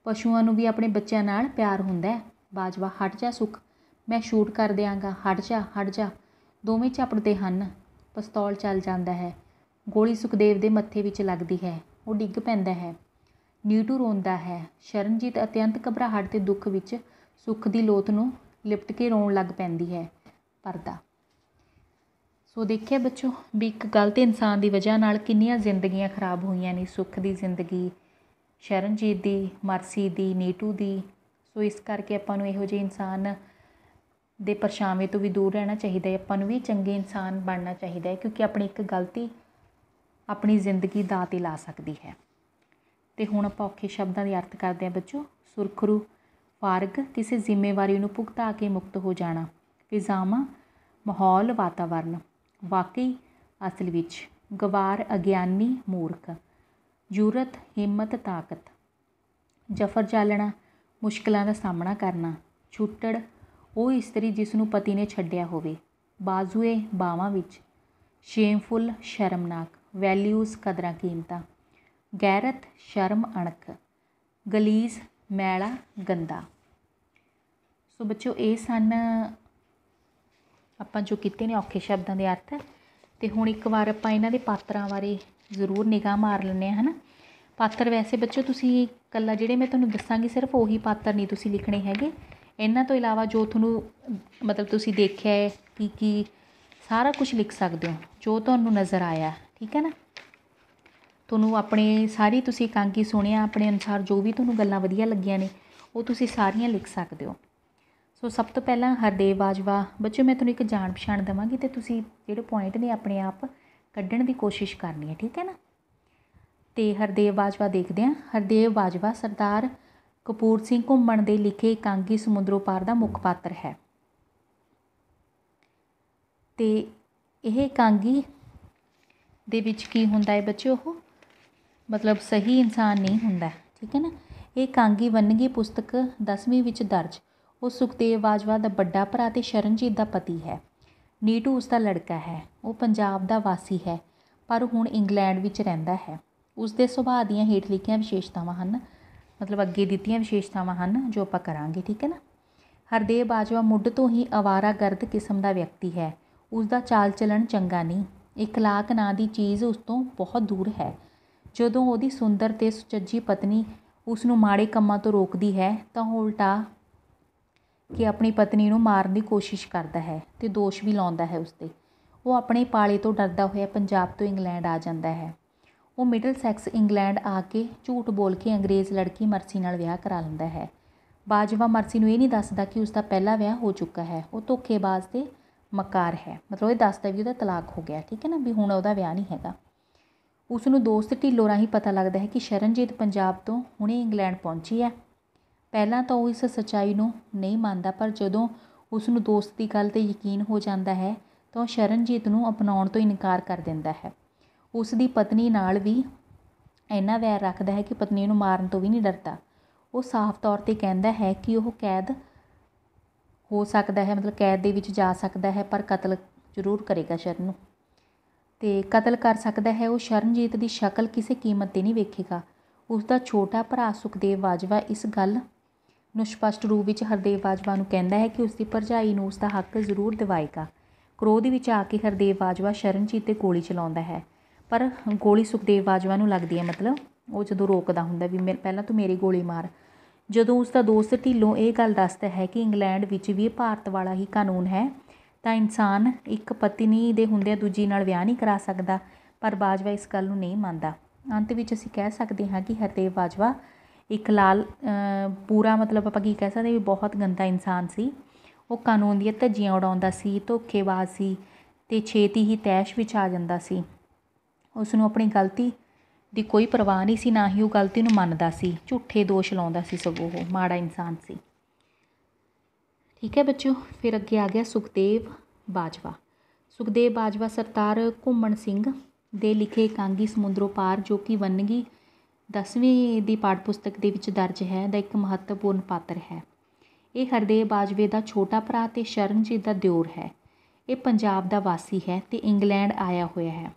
ਪਸ਼ੂਆਂ ਨੂੰ ਵੀ ਆਪਣੇ ਬੱਚਿਆਂ ਨਾਲ ਪਿਆਰ ਹੁੰਦਾ ਹੈ ਬਾਜਵਾ ਹਟ ਜਾ ਸੁਖ ਮੈਂ ਸ਼ੂਟ ਕਰ ਦਿਆਂਗਾ ਹਟ ਜਾ ਹਟ ਜਾ ਦੋਵੇਂ ਚੱਪੜਦੇ ਹਨ ਪਿਸਤੌਲ ਚੱਲ ਜਾਂਦਾ ਹੈ ਗੋਲੀ ਸੁਖਦੇਵ ਦੇ ਮੱਥੇ ਵਿੱਚ ਲੱਗਦੀ ਹੈ ਉਹ ਡਿੱਗ ਪੈਂਦਾ ਹੈ ਨੀਟੂ ਰੋਂਦਾ ਹੈ ਸ਼ਰਨਜੀਤ ਅਤਿਅੰਤ ਘਬਰਾਹਟ ਤੇ ਦੁੱਖ ਵਿੱਚ ਸੁੱਖ ਦੀ ਲੋਥ ਨੂੰ ਲਿਪਟ ਕੇ ਰੋਣ ਲੱਗ ਪੈਂਦੀ ਹੈ ਪਰਦਾ ਸੋ ਦੇਖਿਆ ਬੱਚੋ ਵੀ ਇੱਕ ਗਲਤ ਇਨਸਾਨ ਦੀ ਵਜ੍ਹਾ ਨਾਲ ਕਿੰਨੀਆਂ ਜ਼ਿੰਦਗੀਆਂ ਖਰਾਬ ਹੋਈਆਂ ਨੇ ਸੁੱਖ ਦੀ ਜ਼ਿੰਦਗੀ ਸ਼ਰਨਜੀਤ ਦੀ ਮਰਸੀ ਦੀ ਨੀਟੂ ਦੀ ਸੋ ਇਸ ਕਰਕੇ ਆਪਾਂ ਨੂੰ ਇਹੋ ਜਿਹੇ ਇਨਸਾਨ ਦੇ ਪਰਛਾਵੇਂ ਤੋਂ ਵੀ ਦੂਰ ਰਹਿਣਾ ਚਾਹੀਦਾ ਹੈ ਆਪਾਂ ਨੂੰ ਵੀ ਚੰਗੇ ਇਨਸਾਨ ਬਣਨਾ ਚਾਹੀਦਾ ਹੈ ਕਿਉਂਕਿ ਆਪਣੀ ਇੱਕ ਗਲਤੀ ਆਪਣੀ ਜ਼ਿੰਦਗੀ ਦਾ 'ਤੇ ਲਾ ਸਕਦੀ ਹੈ ਤੇ ਹੁਣ ਆਪਾਂ ਔਖੇ ਸ਼ਬਦਾਂ ਦੇ ਅਰਥ ਕਰਦੇ ਹਾਂ ਬੱਚੋ ਸੁਰਖਰੂ ਫਾਰਗ ਕਿਸੇ ਜ਼ਿੰਮੇਵਾਰੀ ਨੂੰ ਭੁਗਤਾ ਕੇ ਮੁਕਤ ਹੋ ਜਾਣਾ ਫਿਜ਼ਾਵਾਂ ਮਾਹੌਲ ਵਾਤਾਵਰਨ ਵਾਕਈ ਅਸਲ ਵਿੱਚ ਗਵਾਰ ਅਗਿਆਨੀ ਮੂਰਖ ਜੁਰਤ ਹਿੰਮਤ ਤਾਕਤ ਜਫਰ ਜਾਲਣਾ ਮੁਸ਼ਕਲਾਂ ਦਾ ਸਾਹਮਣਾ ਕਰਨਾ ਛੁੱਟੜ ਉਹ ਇਸਤਰੀ ਜਿਸ ਨੂੰ ਪਤੀ ਨੇ ਛੱਡਿਆ ਹੋਵੇ ਬਾਜ਼ੂਏ ਬਾਵਾਂ ਵਿੱਚ ਸ਼ੇਮਫੁਲ ਸ਼ਰਮਨਾਕ ਵੈਲਿਊਜ਼ ਕਦਰਾਂ ਕੀਮਤਾਂ ਗੈਰਤ ਸ਼ਰਮ ਅਣਖ ਗਲੀਜ਼ ਮੈਲਾ ਗੰਦਾ ਸੋ ਬੱਚਿਓ ਇਹ ਸਨ ਆਪਾਂ ਜੋ ਕੀਤੇ ਨੇ ਔਖੇ ਸ਼ਬਦਾਂ ਦੇ ਅਰਥ ਤੇ ਹੁਣ ਇੱਕ ਵਾਰ ਆਪਾਂ ਇਹਨਾਂ ਦੇ ਪਾਤਰਾਂ ਬਾਰੇ ਜ਼ਰੂਰ ਨਿਗਾਹ ਮਾਰ ਲੈਂਦੇ ਆ ਹਨਾ ਪਾਤਰ ਵੈਸੇ ਬੱਚਿਓ ਤੁਸੀਂ ਕੱਲਾ ਜਿਹੜੇ ਮੈਂ ਤੁਹਾਨੂੰ ਦੱਸਾਂਗੀ ਸਿਰਫ ਉਹੀ ਪਾਤਰ ਨਹੀਂ ਤੁਸੀਂ ਲਿਖਣੇ ਹੈਗੇ ਇਹਨਾਂ ਤੋਂ ਇਲਾਵਾ ਜੋ ਤੁਹਾਨੂੰ ਮਤਲਬ ਤੁਸੀਂ ਦੇਖਿਆ ਹੈ ਕੀ ਕੀ ਸਾਰਾ ਕੁਝ ਲਿਖ ਸਕਦੇ ਹੋ ਜੋ ਤੁਹਾਨੂੰ ਨਜ਼ਰ ਆਇਆ ਠੀਕ ਹੈ ਨਾ ਤੁਹਾਨੂੰ ਆਪਣੇ ਸਾਰੀ ਤੁਸੀਂ ਕਾਂਗੀ ਸੁਣਿਆ ਆਪਣੇ ਅਨੁਸਾਰ ਜੋ ਵੀ ਤੁਹਾਨੂੰ ਗੱਲਾਂ ਵਧੀਆ ਲੱਗੀਆਂ ਨੇ ਉਹ ਤੁਸੀਂ ਸਾਰੀਆਂ ਲਿਖ ਸਕਦੇ ਹੋ ਸੋ ਸਭ ਤੋਂ ਪਹਿਲਾਂ ਹਰਦੇਵ ਬਾਜਵਾ ਬੱਚਿਓ ਮੈਂ ਤੁਹਾਨੂੰ ਇੱਕ ਜਾਣ ਪਛਾਣ ਦਵਾਂਗੀ ਤੇ ਤੁਸੀਂ ਜਿਹੜੇ ਪੁਆਇੰਟ ਨੇ ਆਪਣੇ ਆਪ ਕੱਢਣ ਦੀ ਕੋਸ਼ਿਸ਼ ਕਰਨੀ ਹੈ ਠੀਕ ਹੈ ਨਾ ਤੇ ਹਰਦੇਵ ਬਾਜਵਾ ਦੇਖਦੇ ਹਾਂ ਹਰਦੇਵ ਬਾਜਵਾ ਸਰਦਾਰ ਕਪੂਰ ਸਿੰਘ ਘੁੰਮਣ ਦੇ ਲਿਖੇ ਕਾਂਗੀ ਸਮੁੰਦਰੋਂ ਪਾਰ ਦਾ ਮੁੱਖ ਪਾਤਰ ਹੈ ਤੇ ਇਹ ਕਾਂਗੀ ਦੇ ਵਿੱਚ ਕੀ ਹੁੰਦਾ ਹੈ ਬੱਚਿਓ ਉਹ ਮਤਲਬ ਸਹੀ ਇਨਸਾਨ ਨਹੀਂ ਹੁੰਦਾ ਠੀਕ ਹੈ ਨਾ ਇਹ ਕਾਂਗੀ ਵੰਨਗੀ ਪੁਸਤਕ 10ਵੀਂ ਵਿੱਚ ਦਰਜ ਉਹ ਸੁਖਦੇਵ ਬਾਜਵਾ ਦਾ ਵੱਡਾ ਭਰਾ ਤੇ ਸ਼ਰਨਜੀਤ ਦਾ ਪਤੀ ਹੈ ਨੀਟੂ ਉਸ ਦਾ ਲੜਕਾ ਹੈ ਉਹ ਪੰਜਾਬ ਦਾ ਵਾਸੀ ਹੈ ਪਰ ਹੁਣ ਇੰਗਲੈਂਡ ਵਿੱਚ ਰਹਿੰਦਾ ਹੈ ਉਸ ਦੇ ਸੁਭਾਅ ਦੀਆਂ ਹੇਠ ਲਿਖੀਆਂ ਵਿਸ਼ੇਸ਼ਤਾਵਾਂ ਹਨ ਮਤਲਬ ਅੱਗੇ ਦਿੱਤੀਆਂ ਵਿਸ਼ੇਸ਼ਤਾਵਾਂ ਹਨ ਜੋ ਆਪਾਂ ਕਰਾਂਗੇ ਠੀਕ ਹੈ ਨਾ ਹਰਦੇਵ ਬਾਜਵਾ ਮੁੱਢ ਤੋਂ ਹੀ ਅਵਾਰਾ ਗਰਦ ਕਿਸਮ ਦਾ ਵਿਅਕਤੀ ਹੈ ਉਸ ਦਾ ਚਾਲ ਚਲਣ ਚੰਗਾ ਨਹੀਂ ਇਖਲਾਕ ਨਾਂ ਦੀ ਚੀਜ਼ ਉਸ ਤੋਂ ਬਹੁਤ ਦੂਰ ਹੈ ਜਦੋਂ ਉਹਦੀ ਸੁੰਦਰ ਤੇ ਸੁਚੱਜੀ ਪਤਨੀ ਉਸ ਨੂੰ ਮਾੜੇ ਕੰਮਾਂ ਤੋਂ ਰੋਕਦੀ ਹੈ ਤਾਂ ਉਹ ਉਲਟਾ ਕਿ ਆਪਣੀ ਪਤਨੀ ਨੂੰ ਮਾਰਨ ਦੀ ਕੋਸ਼ਿਸ਼ ਕਰਦਾ ਹੈ ਤੇ ਦੋਸ਼ ਵੀ ਲਾਉਂਦਾ ਹੈ ਉਸ 'ਤੇ ਉਹ ਆਪਣੇ ਪਾਲੇ ਤੋਂ ਡਰਦਾ ਹੋਇਆ ਪੰਜਾਬ ਤੋਂ ਇੰਗਲੈਂਡ ਆ ਜਾਂਦਾ ਹੈ ਉਹ ਮਿਡਲ ਸੈਕਸ ਇੰਗਲੈਂਡ ਆ ਕੇ ਝੂਠ ਬੋਲ ਕੇ ਅੰਗਰੇਜ਼ ਲੜਕੀ ਮਰਸੀ ਨਾਲ ਵਿਆਹ ਕਰਾ ਲੈਂਦਾ ਹੈ ਬਾਜਵਾ ਮਰਸੀ ਨੂੰ ਇਹ ਨਹੀਂ ਦੱਸਦਾ ਕਿ ਉਸ ਦਾ ਪਹਿਲਾ ਵਿਆਹ ਹੋ ਚੁੱਕਾ ਹੈ ਉਹ ਧੋਖੇਬਾਜ਼ ਤੇ ਮਕਾਰ ਹੈ ਮਤਲਬ ਇਹ ਦੱਸਦਾ ਵੀ ਉਹਦਾ ਤਲਾਕ ਹੋ ਗਿਆ ਠੀਕ ਹੈ ਨਾ ਵੀ ਹੁਣ ਉਹਦਾ ਵਿਆਹ ਨਹੀਂ ਹੈਗਾ ਉਸ ਨੂੰ ਦੋਸਤ ਢਿੱਲੋਂ ਰਾਹੀਂ ਪਤਾ ਲੱਗਦਾ ਹੈ ਕਿ ਸ਼ਰਨਜੀਤ ਪੰਜਾਬ ਤੋਂ ਹੁਣੇ ਇੰਗਲੈਂਡ ਪਹੁੰਚੀ ਹੈ ਪਹਿਲਾਂ ਤਾਂ ਉਹ ਇਸ ਸੱਚਾਈ ਨੂੰ ਨਹੀਂ ਮੰਨਦਾ ਪਰ ਜਦੋਂ ਉਸ ਨੂੰ ਦੋਸਤ ਦੀ ਗੱਲ ਤੇ ਯਕੀਨ ਹੋ ਜਾਂਦਾ ਹੈ ਤਾਂ ਸ਼ਰਨਜੀਤ ਨੂੰ ਅਪਣਾਉਣ ਤੋਂ ਇਨਕਾਰ ਕਰ ਦਿੰਦਾ ਹੈ ਉਸ ਦੀ ਪਤਨੀ ਨਾਲ ਵੀ ਇੰਨਾ ਵੈਰ ਰੱਖਦਾ ਹੈ ਕਿ ਪਤਨੀ ਨੂੰ ਮਾਰਨ ਤੋਂ ਵੀ ਨਹੀਂ ਡਰਦਾ ਉਹ ਸਾਫ਼ ਤੌਰ ਤੇ ਕਹਿੰਦਾ ਹੈ ਕਿ ਉਹ ਕੈਦ ਹੋ ਸਕਦਾ ਹੈ ਮਤਲਬ ਕੈਦ ਦੇ ਵਿੱਚ ਜਾ ਸਕਦਾ ਹੈ ਪਰ ਕਤਲ ਜ਼ਰੂਰ ਕਰੇਗਾ ਸ਼ਰਨ ਨੂੰ ਤੇ ਕਤਲ ਕਰ ਸਕਦਾ ਹੈ ਉਹ ਸ਼ਰਨਜੀਤ ਦੀ ਸ਼ਕਲ ਕਿਸੇ ਕੀਮਤ ਤੇ ਨਹੀਂ ਵੇਖੇਗਾ ਉਸ ਦਾ ਛੋਟਾ ਭਰਾ ਸੁਖਦੇਵ ਬਾਜਵਾ ਇਸ ਗੱਲ ਨੂੰ ਸਪਸ਼ਟ ਰੂਪ ਵਿੱਚ ਹਰਦੇਵ ਬਾਜਵਾ ਨੂੰ ਕਹਿੰਦਾ ਹੈ ਕਿ ਉਸ ਦੀ ਭਰਜਾਈ ਨੂੰ ਉਸ ਦਾ ਹੱਕ ਜ਼ਰੂਰ ਦਿਵਾਏਗਾ ਕ੍ਰੋਧ ਵਿੱਚ ਆ ਕੇ ਹਰਦੇਵ ਬਾਜਵਾ ਸ਼ਰਨਜੀਤ ਤੇ ਗੋਲੀ ਚਲਾਉਂਦਾ ਹੈ ਪਰ ਗੋਲੀ ਸੁਖਦੇਵ ਬਾਜਵਾ ਨੂੰ ਲੱਗਦੀ ਹੈ ਮਤਲਬ ਉਹ ਜਦੋਂ ਰੋਕਦਾ ਹੁੰਦਾ ਵੀ ਪਹਿਲਾਂ ਤੂੰ ਮੇਰੀ ਗੋਲੀ ਮਾਰ ਜਦੋਂ ਉਸ ਦਾ ਦੋਸਤ ਢਿੱਲੋਂ ਇਹ ਗੱਲ ਦੱਸਦਾ ਹੈ ਕਿ ਇੰਗਲੈਂਡ ਵਿੱਚ ਵੀ ਭਾਰਤ ਵਾਲਾ ਹੀ ਕਾਨੂੰਨ ਹੈ ਤਾਂ ਇਨਸਾਨ ਇੱਕ ਪਤਨੀ ਦੇ ਹੁੰਦਿਆਂ ਦੂਜੀ ਨਾਲ ਵਿਆਹ ਨਹੀਂ ਕਰਾ ਸਕਦਾ ਪਰ ਬਾਜਵਾ ਇਸ ਗੱਲ ਨੂੰ ਨਹੀਂ ਮੰਨਦਾ ਅੰਤ ਵਿੱਚ ਅਸੀਂ ਕਹਿ ਸਕਦੇ ਹਾਂ ਕਿ ਹਰਦੇਵ ਬਾਜਵਾ ਇੱਕ ਲਾਲ ਪੂਰਾ ਮਤਲਬ ਆਪਾਂ ਕੀ ਕਹਿ ਸਕਦੇ ਵੀ ਬਹੁਤ ਗੰਦਾ ਇਨਸਾਨ ਸੀ ਉਹ ਕਾਨੂੰਨ ਦੀਆਂ ਧੱਜੀਆਂ ਉਡਾਉਂਦਾ ਸੀ ਧੋਖੇਬਾਜ਼ ਸੀ ਤੇ ਛੇਤੀ ਹੀ ਤੈਸ਼ ਵਿੱਚ ਆ ਜਾਂਦਾ ਸੀ ਉਸ ਨੂੰ ਆਪਣੀ ਗਲਤੀ ਦੀ ਕੋਈ ਪਰਵਾਹ ਨਹੀਂ ਸੀ ਨਾ ਹੀ ਉਹ ਗਲਤੀ ਨੂੰ ਮੰਨਦਾ ਸੀ ਝੂਠੇ ਦੋਸ਼ ਲਾਉਂਦਾ ਸੀ ਸਗੋਂ ਉਹ ਮਾੜਾ ਇਨਸਾਨ ਸੀ ਠੀਕ ਹੈ ਬੱਚਿਓ ਫਿਰ ਅੱਗੇ ਆ ਗਿਆ ਸੁਖਦੇਵ ਬਾਜਵਾ ਸੁਖਦੇਵ ਬਾਜਵਾ ਸਰਤਾਰ ਘੁੰਮਣ ਸਿੰਘ ਦੇ ਲਿਖੇ ਕਾਂਗੀ ਸਮੁੰਦਰੋਂ ਪਾਰ ਜੋ ਕਿ ਵੰਨਗੀ 10ਵੀਂ ਦੀ ਪਾਠ ਪੁਸਤਕ ਦੇ ਵਿੱਚ ਦਰਜ ਹੈ ਦਾ ਇੱਕ ਮਹੱਤਵਪੂਰਨ ਪਾਤਰ ਹੈ ਇਹ ਹਰਦੇਵ ਬਾਜਵੇ ਦਾ ਛੋਟਾ ਭਰਾ ਤੇ ਸ਼ਰਨਜੀਤ ਦਾ ਦਿਓਰ ਹੈ ਇਹ ਪੰਜਾਬ ਦਾ ਵਾਸੀ ਹੈ ਤੇ ਇੰਗਲੈਂਡ ਆਇਆ ਹੋਇਆ ਹੈ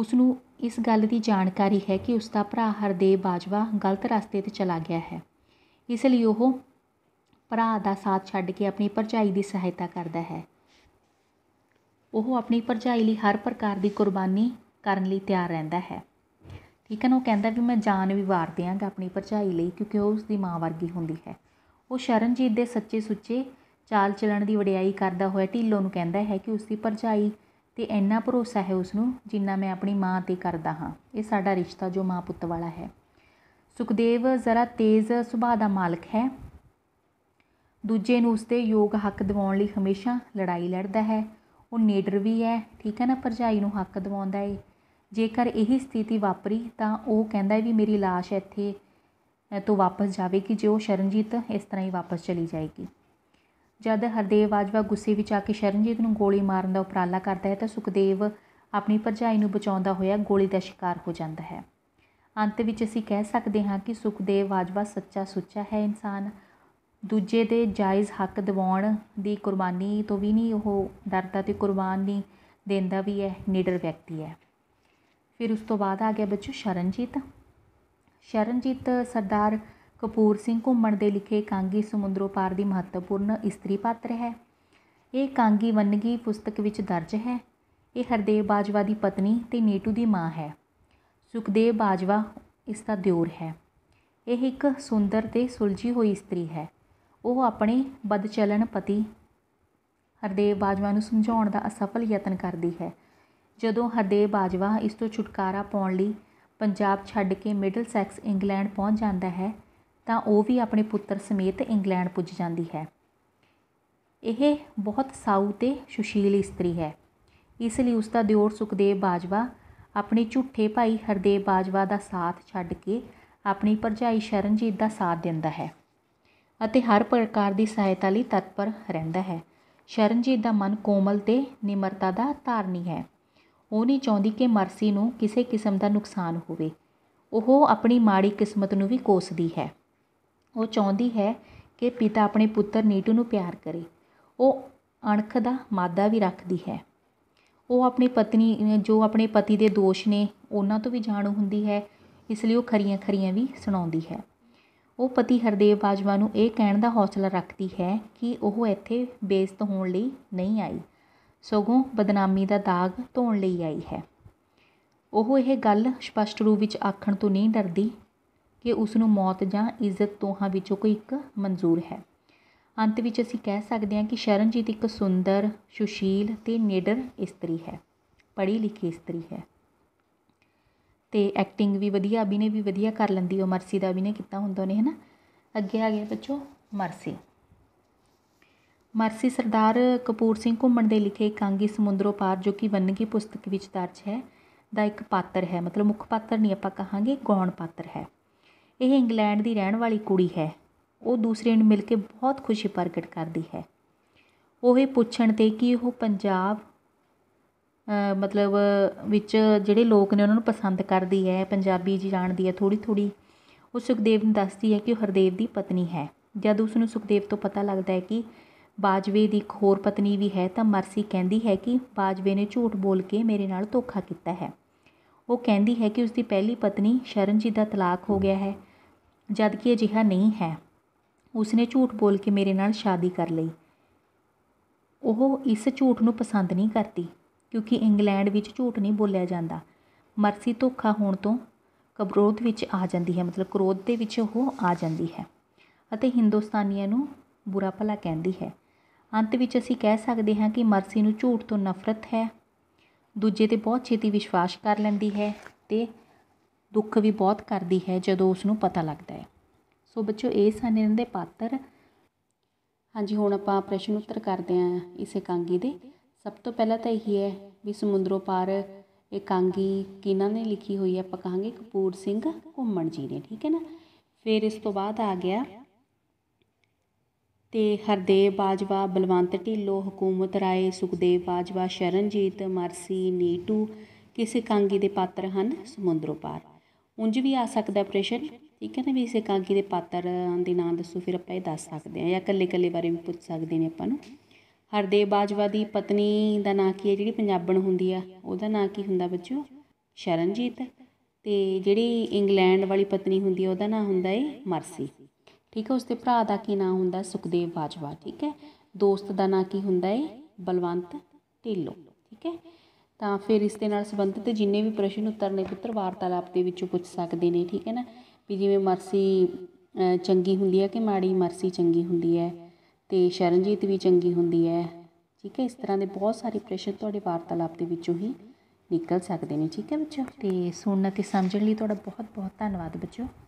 ਉਸ ਨੂੰ ਇਸ ਗੱਲ ਦੀ ਜਾਣਕਾਰੀ ਹੈ ਕਿ ਉਸ ਦਾ ਭਰਾ ਹਰਦੇਵ ਬਾਜਵਾ ਗਲਤ ਰਸਤੇ ਤੇ ਚਲਾ ਗਿਆ ਹੈ ਇਸ ਲਈ ਉਹ ਭਰਾ ਦਾ ਸਾਥ ਛੱਡ ਕੇ ਆਪਣੀ ਭਰਜਾਈ ਦੀ ਸਹਾਇਤਾ ਕਰਦਾ ਹੈ ਉਹ ਆਪਣੀ ਭਰਜਾਈ ਲਈ ਹਰ ਪ੍ਰਕਾਰ ਦੀ ਕੁਰਬਾਨੀ ਕਰਨ ਲਈ ਤਿਆਰ ਰਹਿੰਦਾ ਹੈ ਠੀਕ ਹੈ ਨਾ ਉਹ ਕਹਿੰਦਾ ਵੀ ਮੈਂ ਜਾਨ ਵੀ ਵਾਰ ਦਿਆਂਗਾ ਆਪਣੀ ਭਰਜਾਈ ਲਈ ਕਿਉਂਕਿ ਉਹ ਉਸ ਦੀ ਮਾਂ ਵਰਗੀ ਹੁੰਦੀ ਹੈ ਉਹ ਸ਼ਰਨਜੀਤ ਦੇ ਸੱਚੇ ਸੁੱਚੇ ਚਾਲ ਚਲਣ ਦੀ ਵਡਿਆਈ ਕਰਦਾ ਹੋਇਆ ਢਿੱਲੋਂ ਨੂੰ ਕਹਿੰਦਾ ਹੈ ਕਿ ਉਸ ਦੀ ਭਰਜਾਈ ਤੇ ਇੰਨਾ ਭਰੋਸਾ ਹੈ ਉਸ ਨੂੰ ਜਿੰਨਾ ਮੈਂ ਆਪਣੀ ਮਾਂ 'ਤੇ ਕਰਦਾ ਹਾਂ ਇਹ ਸਾਡਾ ਰਿਸ਼ਤਾ ਜੋ ਮਾਂ ਪੁੱਤ ਵਾਲਾ ਹੈ ਸੁਖਦੇਵ ਜ਼ਰਾ ਤੇਜ਼ ਸੁਭਾਅ ਦਾ ਮਾਲਕ ਹੈ ਦੂਜੇ ਨੂੰ ਉਸ ਤੇ ਯੋਗ ਹੱਕ ਦਿਵਾਉਣ ਲਈ ਹਮੇਸ਼ਾ ਲੜਾਈ ਲੜਦਾ ਹੈ ਉਹ ਨੀਡਰ ਵੀ ਹੈ ਠੀਕ ਹੈ ਨਾ ਪਰਜਾਈ ਨੂੰ ਹੱਕ ਦਿਵਾਉਂਦਾ ਏ ਜੇਕਰ ਇਹੀ ਸਥਿਤੀ ਵਾਪਰੀ ਤਾਂ ਉਹ ਕਹਿੰਦਾ ਵੀ ਮੇਰੀ ਲਾਸ਼ ਇੱਥੇ ਤੋਂ ਵਾਪਸ ਕਿ ਜੇ ਉਹ ਸ਼ਰਨਜੀਤ ਇਸ ਤਰ੍ਹਾਂ ਹੀ ਵਾਪਸ ਚਲੀ ਜਾਏਗੀ ਜਦ ਹਰਦੇਵ ਬਾਜਵਾ ਗੁੱਸੇ ਵਿੱਚ ਆ ਕੇ ਸ਼ਰਨਜੀਤ ਨੂੰ ਗੋਲੀ ਮਾਰਨ ਦਾ ਉਪਰਾਲਾ ਕਰਦਾ ਹੈ ਤਾਂ ਸੁਖਦੇਵ ਆਪਣੀ ਭਰਜਾਈ ਨੂੰ ਬਚਾਉਂਦਾ ਹੋਇਆ ਗੋਲੀ ਦਾ ਸ਼ਿਕਾਰ ਹੋ ਜਾਂਦਾ ਹੈ ਅੰਤ ਵਿੱਚ ਅਸੀਂ ਕਹਿ ਸਕਦੇ ਹਾਂ ਕਿ ਸੁਖਦੇਵ ਬਾਜਵਾ ਸੱਚਾ ਸੁੱਚਾ ਹੈ ਇਨਸਾਨ ਦੂਜੇ ਦੇ ਜਾਇਜ਼ ਹੱਕ ਦਿਵਾਉਣ ਦੀ ਕੁਰਬਾਨੀ ਤੋਂ ਵੀ ਨਹੀਂ ਉਹ ਡਰਦਾ ਤੇ ਕੁਰਬਾਨੀ ਦਿੰਦਾ ਵੀ ਹੈ ਨੀਡਰ ਵਿਅਕਤੀ ਹੈ ਫਿਰ ਉਸ ਤੋਂ ਬਾਅਦ ਆ ਗਿਆ ਬੱਚੋ ਸ਼ਰਨਜੀਤ ਸ਼ਰਨਜੀਤ ਸਰਦਾਰ ਕਪੂਰ ਸਿੰਘ ਘੁੰਮਣ ਦੇ ਲਿਖੇ ਕਾਂਗੀ ਸਮੁੰਦਰੋਂ ਪਾਰ ਦੀ ਮਹੱਤਵਪੂਰਨ ਇਸਤਰੀ ਪਾਤਰ ਹੈ ਇਹ ਕਾਂਗੀ ਵੰਨਗੀ ਪੁਸਤਕ ਵਿੱਚ ਦਰਜ ਹੈ ਇਹ ਹਰਦੇਵ ਬਾਜਵਾ ਦੀ ਪਤਨੀ ਤੇ ਨੀਟੂ ਦੀ ਮਾਂ ਹੈ ਸੁਖਦੇਵ ਬਾਜਵਾ ਇਸ ਦਾ ਦਿਓਰ ਹੈ ਇਹ ਇੱਕ ਸੁੰਦਰ ਤੇ ਸੁਲਝੀ ਹੋਈ ਇਸਤਰੀ ਹੈ ਉਹ ਆਪਣੇ ਬਦਚਲਨ ਪਤੀ ਹਰਦੇਵ ਬਾਜਵਾ ਨੂੰ ਸਮਝਾਉਣ ਦਾ ਅਸਫਲ ਯਤਨ ਕਰਦੀ ਹੈ ਜਦੋਂ ਹਰਦੇਵ ਬਾਜਵਾ ਇਸ ਤੋਂ ਛੁਟਕਾਰਾ ਪਾਉਣ ਲਈ ਪੰਜਾਬ ਛੱਡ ਕੇ ਮਿਡਲ ਸੈਕਸ ਇੰਗਲੈਂਡ ਪਹੁੰਚ ਜਾਂਦਾ ਹੈ ਤਾਂ ਉਹ ਵੀ ਆਪਣੇ ਪੁੱਤਰ ਸਮੇਤ ਇੰਗਲੈਂਡ ਪੁੱਜ ਜਾਂਦੀ ਹੈ ਇਹ ਬਹੁਤ ਸਾਊ ਤੇ ਸੁਸ਼ੀਲ ਇਸਤਰੀ ਹੈ ਇਸ ਲਈ ਉਸ ਦਾ ਦਿਓਰ ਸੁਖਦੇਵ ਬਾਜਵਾ ਆਪਣੇ ਝੂਠੇ ਭਾਈ ਹਰਦੇਵ ਬਾਜਵਾ ਦਾ ਸਾਥ ਛੱਡ ਕੇ ਆਪਣੀ ਭਰਜਾਈ ਸ਼ਰਨਜੀਤ ਦਾ ਸਾਥ ਦਿੰਦਾ ਹੈ ਅਤੇ ਹਰ ਪ੍ਰਕਾਰ ਦੀ ਸਹਾਇਤਾ ਲਈ ਤਤਪਰ ਰਹਿੰਦਾ ਹੈ ਸ਼ਰਨਜੀਤ ਦਾ ਮਨ ਕੋਮਲ ਤੇ ਨਿਮਰਤਾ ਦਾ ਧਾਰਨੀ ਹੈ ਉਹ ਨਹੀਂ ਚਾਹੁੰਦੀ ਕਿ ਮਰਸੀ ਨੂੰ ਕਿਸੇ ਕਿਸਮ ਦਾ ਨੁਕਸਾਨ ਹੋਵੇ ਉਹ ਆਪਣੀ ਮਾੜੀ ਕਿਸਮਤ ਨੂੰ ਵੀ ਕੋਸਦੀ ਹੈ ਉਹ ਚਾਹੁੰਦੀ ਹੈ ਕਿ ਪਿਤਾ ਆਪਣੇ ਪੁੱਤਰ ਨੀਟੂ ਨੂੰ ਪਿਆਰ ਕਰੇ ਉਹ ਅਣਖ ਦਾ ਮਾਦਾ ਵੀ ਰੱਖਦੀ ਹੈ ਉਹ ਆਪਣੀ ਪਤਨੀ ਜੋ ਆਪਣੇ ਪਤੀ ਦੇ ਦੋਸ਼ ਨੇ ਉਹਨਾਂ ਤੋਂ ਵੀ ਜਾਣੂ ਹੁੰਦੀ ਹੈ ਇਸ ਲਈ ਉਹ ਖਰੀਆਂ ਖਰੀਆਂ ਵੀ ਸੁਣਾਉਂਦੀ ਹੈ ਉਹ ਪਤੀ ਹਰਦੇਵ ਬਾਜਵਾ ਨੂੰ ਇਹ ਕਹਿਣ ਦਾ ਹੌਸਲਾ ਰੱਖਦੀ ਹੈ ਕਿ ਉਹ ਇੱਥੇ ਬੇਇੱਜ਼ਤ ਹੋਣ ਲਈ ਨਹੀਂ ਆਈ ਸਗੋਂ ਬਦਨਾਮੀ ਦਾ ਦਾਗ ਧੋਣ ਲਈ ਆਈ ਹੈ ਉਹ ਇਹ ਗੱਲ ਸਪਸ਼ਟ ਰੂਪ ਵਿੱਚ ਆਖਣ ਤੋਂ ਨਹੀਂ ਡਰਦੀ ਕਿ ਉਸ ਨੂੰ ਮੌਤ ਜਾਂ ਇੱਜ਼ਤ ਦੋਹਾਂ ਵਿੱਚੋਂ ਕੋਈ ਇੱਕ ਮਨਜ਼ੂਰ ਹੈ ਅੰਤ ਵਿੱਚ ਅਸੀਂ ਕਹਿ ਸਕਦੇ ਹਾਂ ਕਿ ਸ਼ਰਨਜੀਤ ਇੱਕ ਸੁੰਦਰ ਸੁਸ਼ੀਲ ਤੇ ਨੇਡਰ ਇਸਤਰੀ ਹੈ ਪੜ੍ਹੀ ਲਿਖੀ ਇਸਤਰੀ ਹੈ ਤੇ ਐਕਟਿੰਗ ਵੀ ਵਧੀਆ ਅਭਿਨੇ ਵੀ ਵਧੀਆ ਕਰ ਲੈਂਦੀ ਉਹ ਮਰਸੀ ਦਾ ਅਭਿਨੇ ਕੀਤਾ ਹੁੰਦਾ ਉਹਨੇ ਹਨਾ ਅੱਗੇ ਆ ਗਿਆ ਬੱਚੋ ਮਰਸੀ ਮਰਸੀ ਸਰਦਾਰ ਕਪੂਰ ਸਿੰਘ ਘੁੰਮਣ ਦੇ ਲਿਖੇ ਕਾਂਗੀ ਸਮੁੰਦਰੋਂ ਪਾਰ ਜੋ ਕਿ ਵੰਨਗੀ ਪੁਸਤਕ ਵਿੱਚ ਦਰਜ ਹੈ ਦਾ ਇੱਕ ਪਾਤਰ ਹੈ ਮਤਲਬ ਮੁੱਖ ਪਾਤਰ ਨਹੀਂ ਆਪਾਂ ਕਹਾਂਗੇ ਗੌਣ ਪਾਤਰ ਹੈ ਇਹ ਇੰਗਲੈਂਡ ਦੀ ਰਹਿਣ ਵਾਲੀ ਕੁੜੀ ਹੈ ਉਹ ਦੂਸਰੇ ਨੂੰ ਮਿਲ ਕੇ ਬਹੁਤ ਖੁਸ਼ੀ ਪ੍ਰਗਟ ਕਰਦੀ ਹੈ ਉਹ ਇਹ ਪੁੱਛਣ 'ਤੇ ਕਿ ਉਹ ਪੰਜਾਬ ਮਤਲਬ ਵਿੱਚ ਜਿਹੜੇ ਲੋਕ ਨੇ ਉਹਨਾਂ ਨੂੰ ਪਸੰਦ ਕਰਦੀ ਹੈ ਪੰਜਾਬੀ ਜੀ ਜਾਣਦੀ ਹੈ ਥੋੜੀ ਥੋੜੀ ਉਹ ਸੁਖਦੇਵ ਨੂੰ ਦੱਸਦੀ ਹੈ ਕਿ ਉਹ ਹਰਦੇਵ ਦੀ ਪਤਨੀ ਹੈ ਜਦ ਉਸ ਨੂੰ ਸੁਖਦੇਵ ਤੋਂ ਪਤਾ ਲੱਗਦਾ ਹੈ ਕਿ ਬਾਜਵੇ ਦੀ ਇੱਕ ਹੋਰ ਪਤਨੀ ਵੀ ਹੈ ਤਾਂ ਮਰਸੀ ਕਹਿੰਦੀ ਹੈ ਕਿ ਬਾਜਵੇ ਨੇ ਝੂਠ ਬੋਲ ਕੇ ਮੇਰੇ ਨਾਲ ਧੋਖਾ ਕੀਤਾ ਹੈ ਉਹ ਕਹਿੰਦੀ ਹੈ ਕਿ ਉਸ ਦੀ ਪਹਿਲੀ ਪਤਨੀ ਸ਼ਰਨਜੀਤ ਦਾ ਤਲਾਕ ਹੋ ਗਿਆ ਹੈ ਜਦ ਕਿ ਅਜਿਹਾ ਨਹੀਂ ਹੈ ਉਸਨੇ ਝੂਠ ਬੋਲ ਕੇ ਮੇਰੇ ਨਾਲ ਸ਼ਾਦੀ ਕਰ ਲਈ ਉਹ ਇਸ ਝੂਠ ਨੂੰ ਪਸੰਦ ਨਹੀਂ ਕਰਦੀ ਕਿਉਂਕਿ ਇੰਗਲੈਂਡ ਵਿੱਚ ਝੂਠ ਨਹੀਂ ਬੋਲਿਆ ਜਾਂਦਾ ਮਰਸੀ ਧੋਖਾ ਹੋਣ ਤੋਂ ਕਬਰੋਧ ਵਿੱਚ ਆ ਜਾਂਦੀ ਹੈ ਮਤਲਬ ਕ੍ਰੋਧ ਦੇ ਵਿੱਚ ਉਹ ਆ ਜਾਂਦੀ ਹੈ ਅਤੇ ਹਿੰਦੁਸਤਾਨੀਆਂ ਨੂੰ ਬੁਰਾ ਭਲਾ ਕਹਿੰਦੀ ਹੈ ਅੰਤ ਵਿੱਚ ਅਸੀਂ ਕਹਿ ਸਕਦੇ ਹਾਂ ਕਿ ਮਰਸੀ ਨੂੰ ਝੂਠ ਤੋਂ ਨਫ਼ਰਤ ਹੈ ਦੂਜੇ ਤੇ ਬਹੁਤ ਛੇਤੀ ਵਿਸ਼ਵਾਸ ਕਰ ਲੈਂਦੀ ਹੈ ਤੇ ਦੁੱਖ ਵੀ ਬਹੁਤ ਕਰਦੀ ਹੈ ਜਦੋਂ ਉਸ ਨੂੰ ਪਤਾ ਲੱਗਦਾ ਹੈ ਸੋ ਬੱਚਿਓ ਇਹ ਸਨ ਇਹਨਾਂ ਦੇ ਪਾਤਰ ਹਾਂਜੀ ਹੁਣ ਆਪਾਂ ਪ੍ਰਸ਼ਨ ਉੱਤਰ ਕਰਦੇ ਹਾਂ ਇਸ ਇਕਾਂਗੀ ਦੇ ਸਭ ਤੋਂ ਪਹਿਲਾਂ ਤਾਂ ਇਹੀ ਹੈ ਵੀ ਸਮੁੰਦਰੋਂ ਪਾਰ ਇਕਾਂਗੀ ਕਿਨਾਂ ਨੇ ਲਿਖੀ ਹੋਈ ਹੈ ਆਪਾਂ ਕਹਾਂਗੇ ਕਪੂਰ ਸਿੰਘ ਘੁੰਮਣ ਜੀ ਨੇ ਠੀਕ ਹੈ ਨਾ ਫਿਰ ਇਸ ਤੋਂ ਬਾਅਦ ਆ ਗਿਆ ਤੇ ਹਰਦੇਵ ਬਾਜਵਾ ਬਲਵੰਤ ਢਿੱਲੋ ਹਕੂਮਤ ਰਾਏ ਸੁਖਦੇਵ ਬਾਜਵਾ ਸ਼ਰਨਜੀਤ ਮਰਸੀ ਨੀਟੂ ਕਿਸੇ ਕਾਂਗੀ ਦੇ ਪਾਤਰ ਹਨ ਸਮੁੰਦਰੋਂ ਪਾਰ ਉਂਝ ਵੀ ਆ ਸਕਦਾ ਪ੍ਰੈਸ਼ਰ ਠੀਕ ਹੈ ਨਾ ਵੀ ਇਸ ਇਕਾਂਗੀ ਦੇ ਪਾਤਰ ਦੇ ਨਾਂ ਦੱਸੋ ਫਿਰ ਆਪਾਂ ਇਹ ਦੱਸ ਸਕਦੇ ਹਾਂ ਜਾਂ ਇਕੱਲੇ ਇਕੱਲੇ ਬਾਰੇ ਵੀ ਪੁੱਛ ਸਕਦੇ ਨੇ ਆਪਾਂ ਨੂੰ ਹਰਦੇਵ ਬਾਜਵਾ ਦੀ ਪਤਨੀ ਦਾ ਨਾਂ ਕੀ ਹੈ ਜਿਹੜੀ ਪੰਜਾਬਣ ਹੁੰਦੀ ਆ ਉਹਦਾ ਨਾਂ ਕੀ ਹੁੰਦਾ ਬੱਚਿਓ ਸ਼ਰਨਜੀਤ ਤੇ ਜਿਹੜੀ ਇੰਗਲੈਂਡ ਵਾਲੀ ਪਤਨੀ ਹੁੰਦੀ ਆ ਉਹਦਾ ਨਾਂ ਹੁੰਦਾ ਏ ਮਰਸੀ ਠੀਕ ਹੈ ਉਸਦੇ ਭਰਾ ਦਾ ਕੀ ਨਾਂ ਹੁੰਦਾ ਸੁਖਦੇਵ ਬਾਜਵਾ ਠੀਕ ਹੈ ਦੋਸਤ ਦਾ ਨਾਂ ਕੀ ਹੁੰਦਾ ਏ ਬਲਵੰਤ ਢਿੱਲੋਂ ਠੀਕ ਹੈ ਤਾਂ ਫਿਰ ਇਸ ਦੇ ਨਾਲ ਸੰਬੰਧਿਤ ਜਿੰਨੇ ਵੀ ਪ੍ਰਸ਼ਨ ਉੱਤਰ ਨੇ ਪੁੱਤਰ ਵਾਰਤਾਲਾਪ ਦੇ ਵਿੱਚੋਂ ਪੁੱਛ ਸਕਦੇ ਨੇ ਠੀਕ ਹੈ ਨਾ ਵੀ ਜਿਵੇਂ ਮਰਸੀ ਚੰਗੀ ਹੁੰਦੀ ਹੈ ਕਿ ਮਾੜੀ ਮਰਸੀ ਚੰਗੀ ਹੁੰਦੀ ਹੈ ਤੇ ਸ਼ਰਨਜੀਤ ਵੀ ਚੰਗੀ ਹੁੰਦੀ ਹੈ ਠੀਕ ਹੈ ਇਸ ਤਰ੍ਹਾਂ ਦੇ ਬਹੁਤ ਸਾਰੇ ਪ੍ਰਸ਼ਨ ਤੁਹਾਡੇ ਵਾਰਤਾਲਾਪ ਦੇ ਵਿੱਚੋਂ ਹੀ ਨਿਕਲ ਸਕਦੇ ਨੇ ਠੀਕ ਹੈ ਬੱਚੋ ਤੇ ਸੁਣਨ ਅਤੇ ਸਮਝਣ ਲਈ ਤੁਹਾਡਾ ਬਹੁਤ ਬਹੁਤ ਧੰਨਵਾਦ ਬੱਚੋ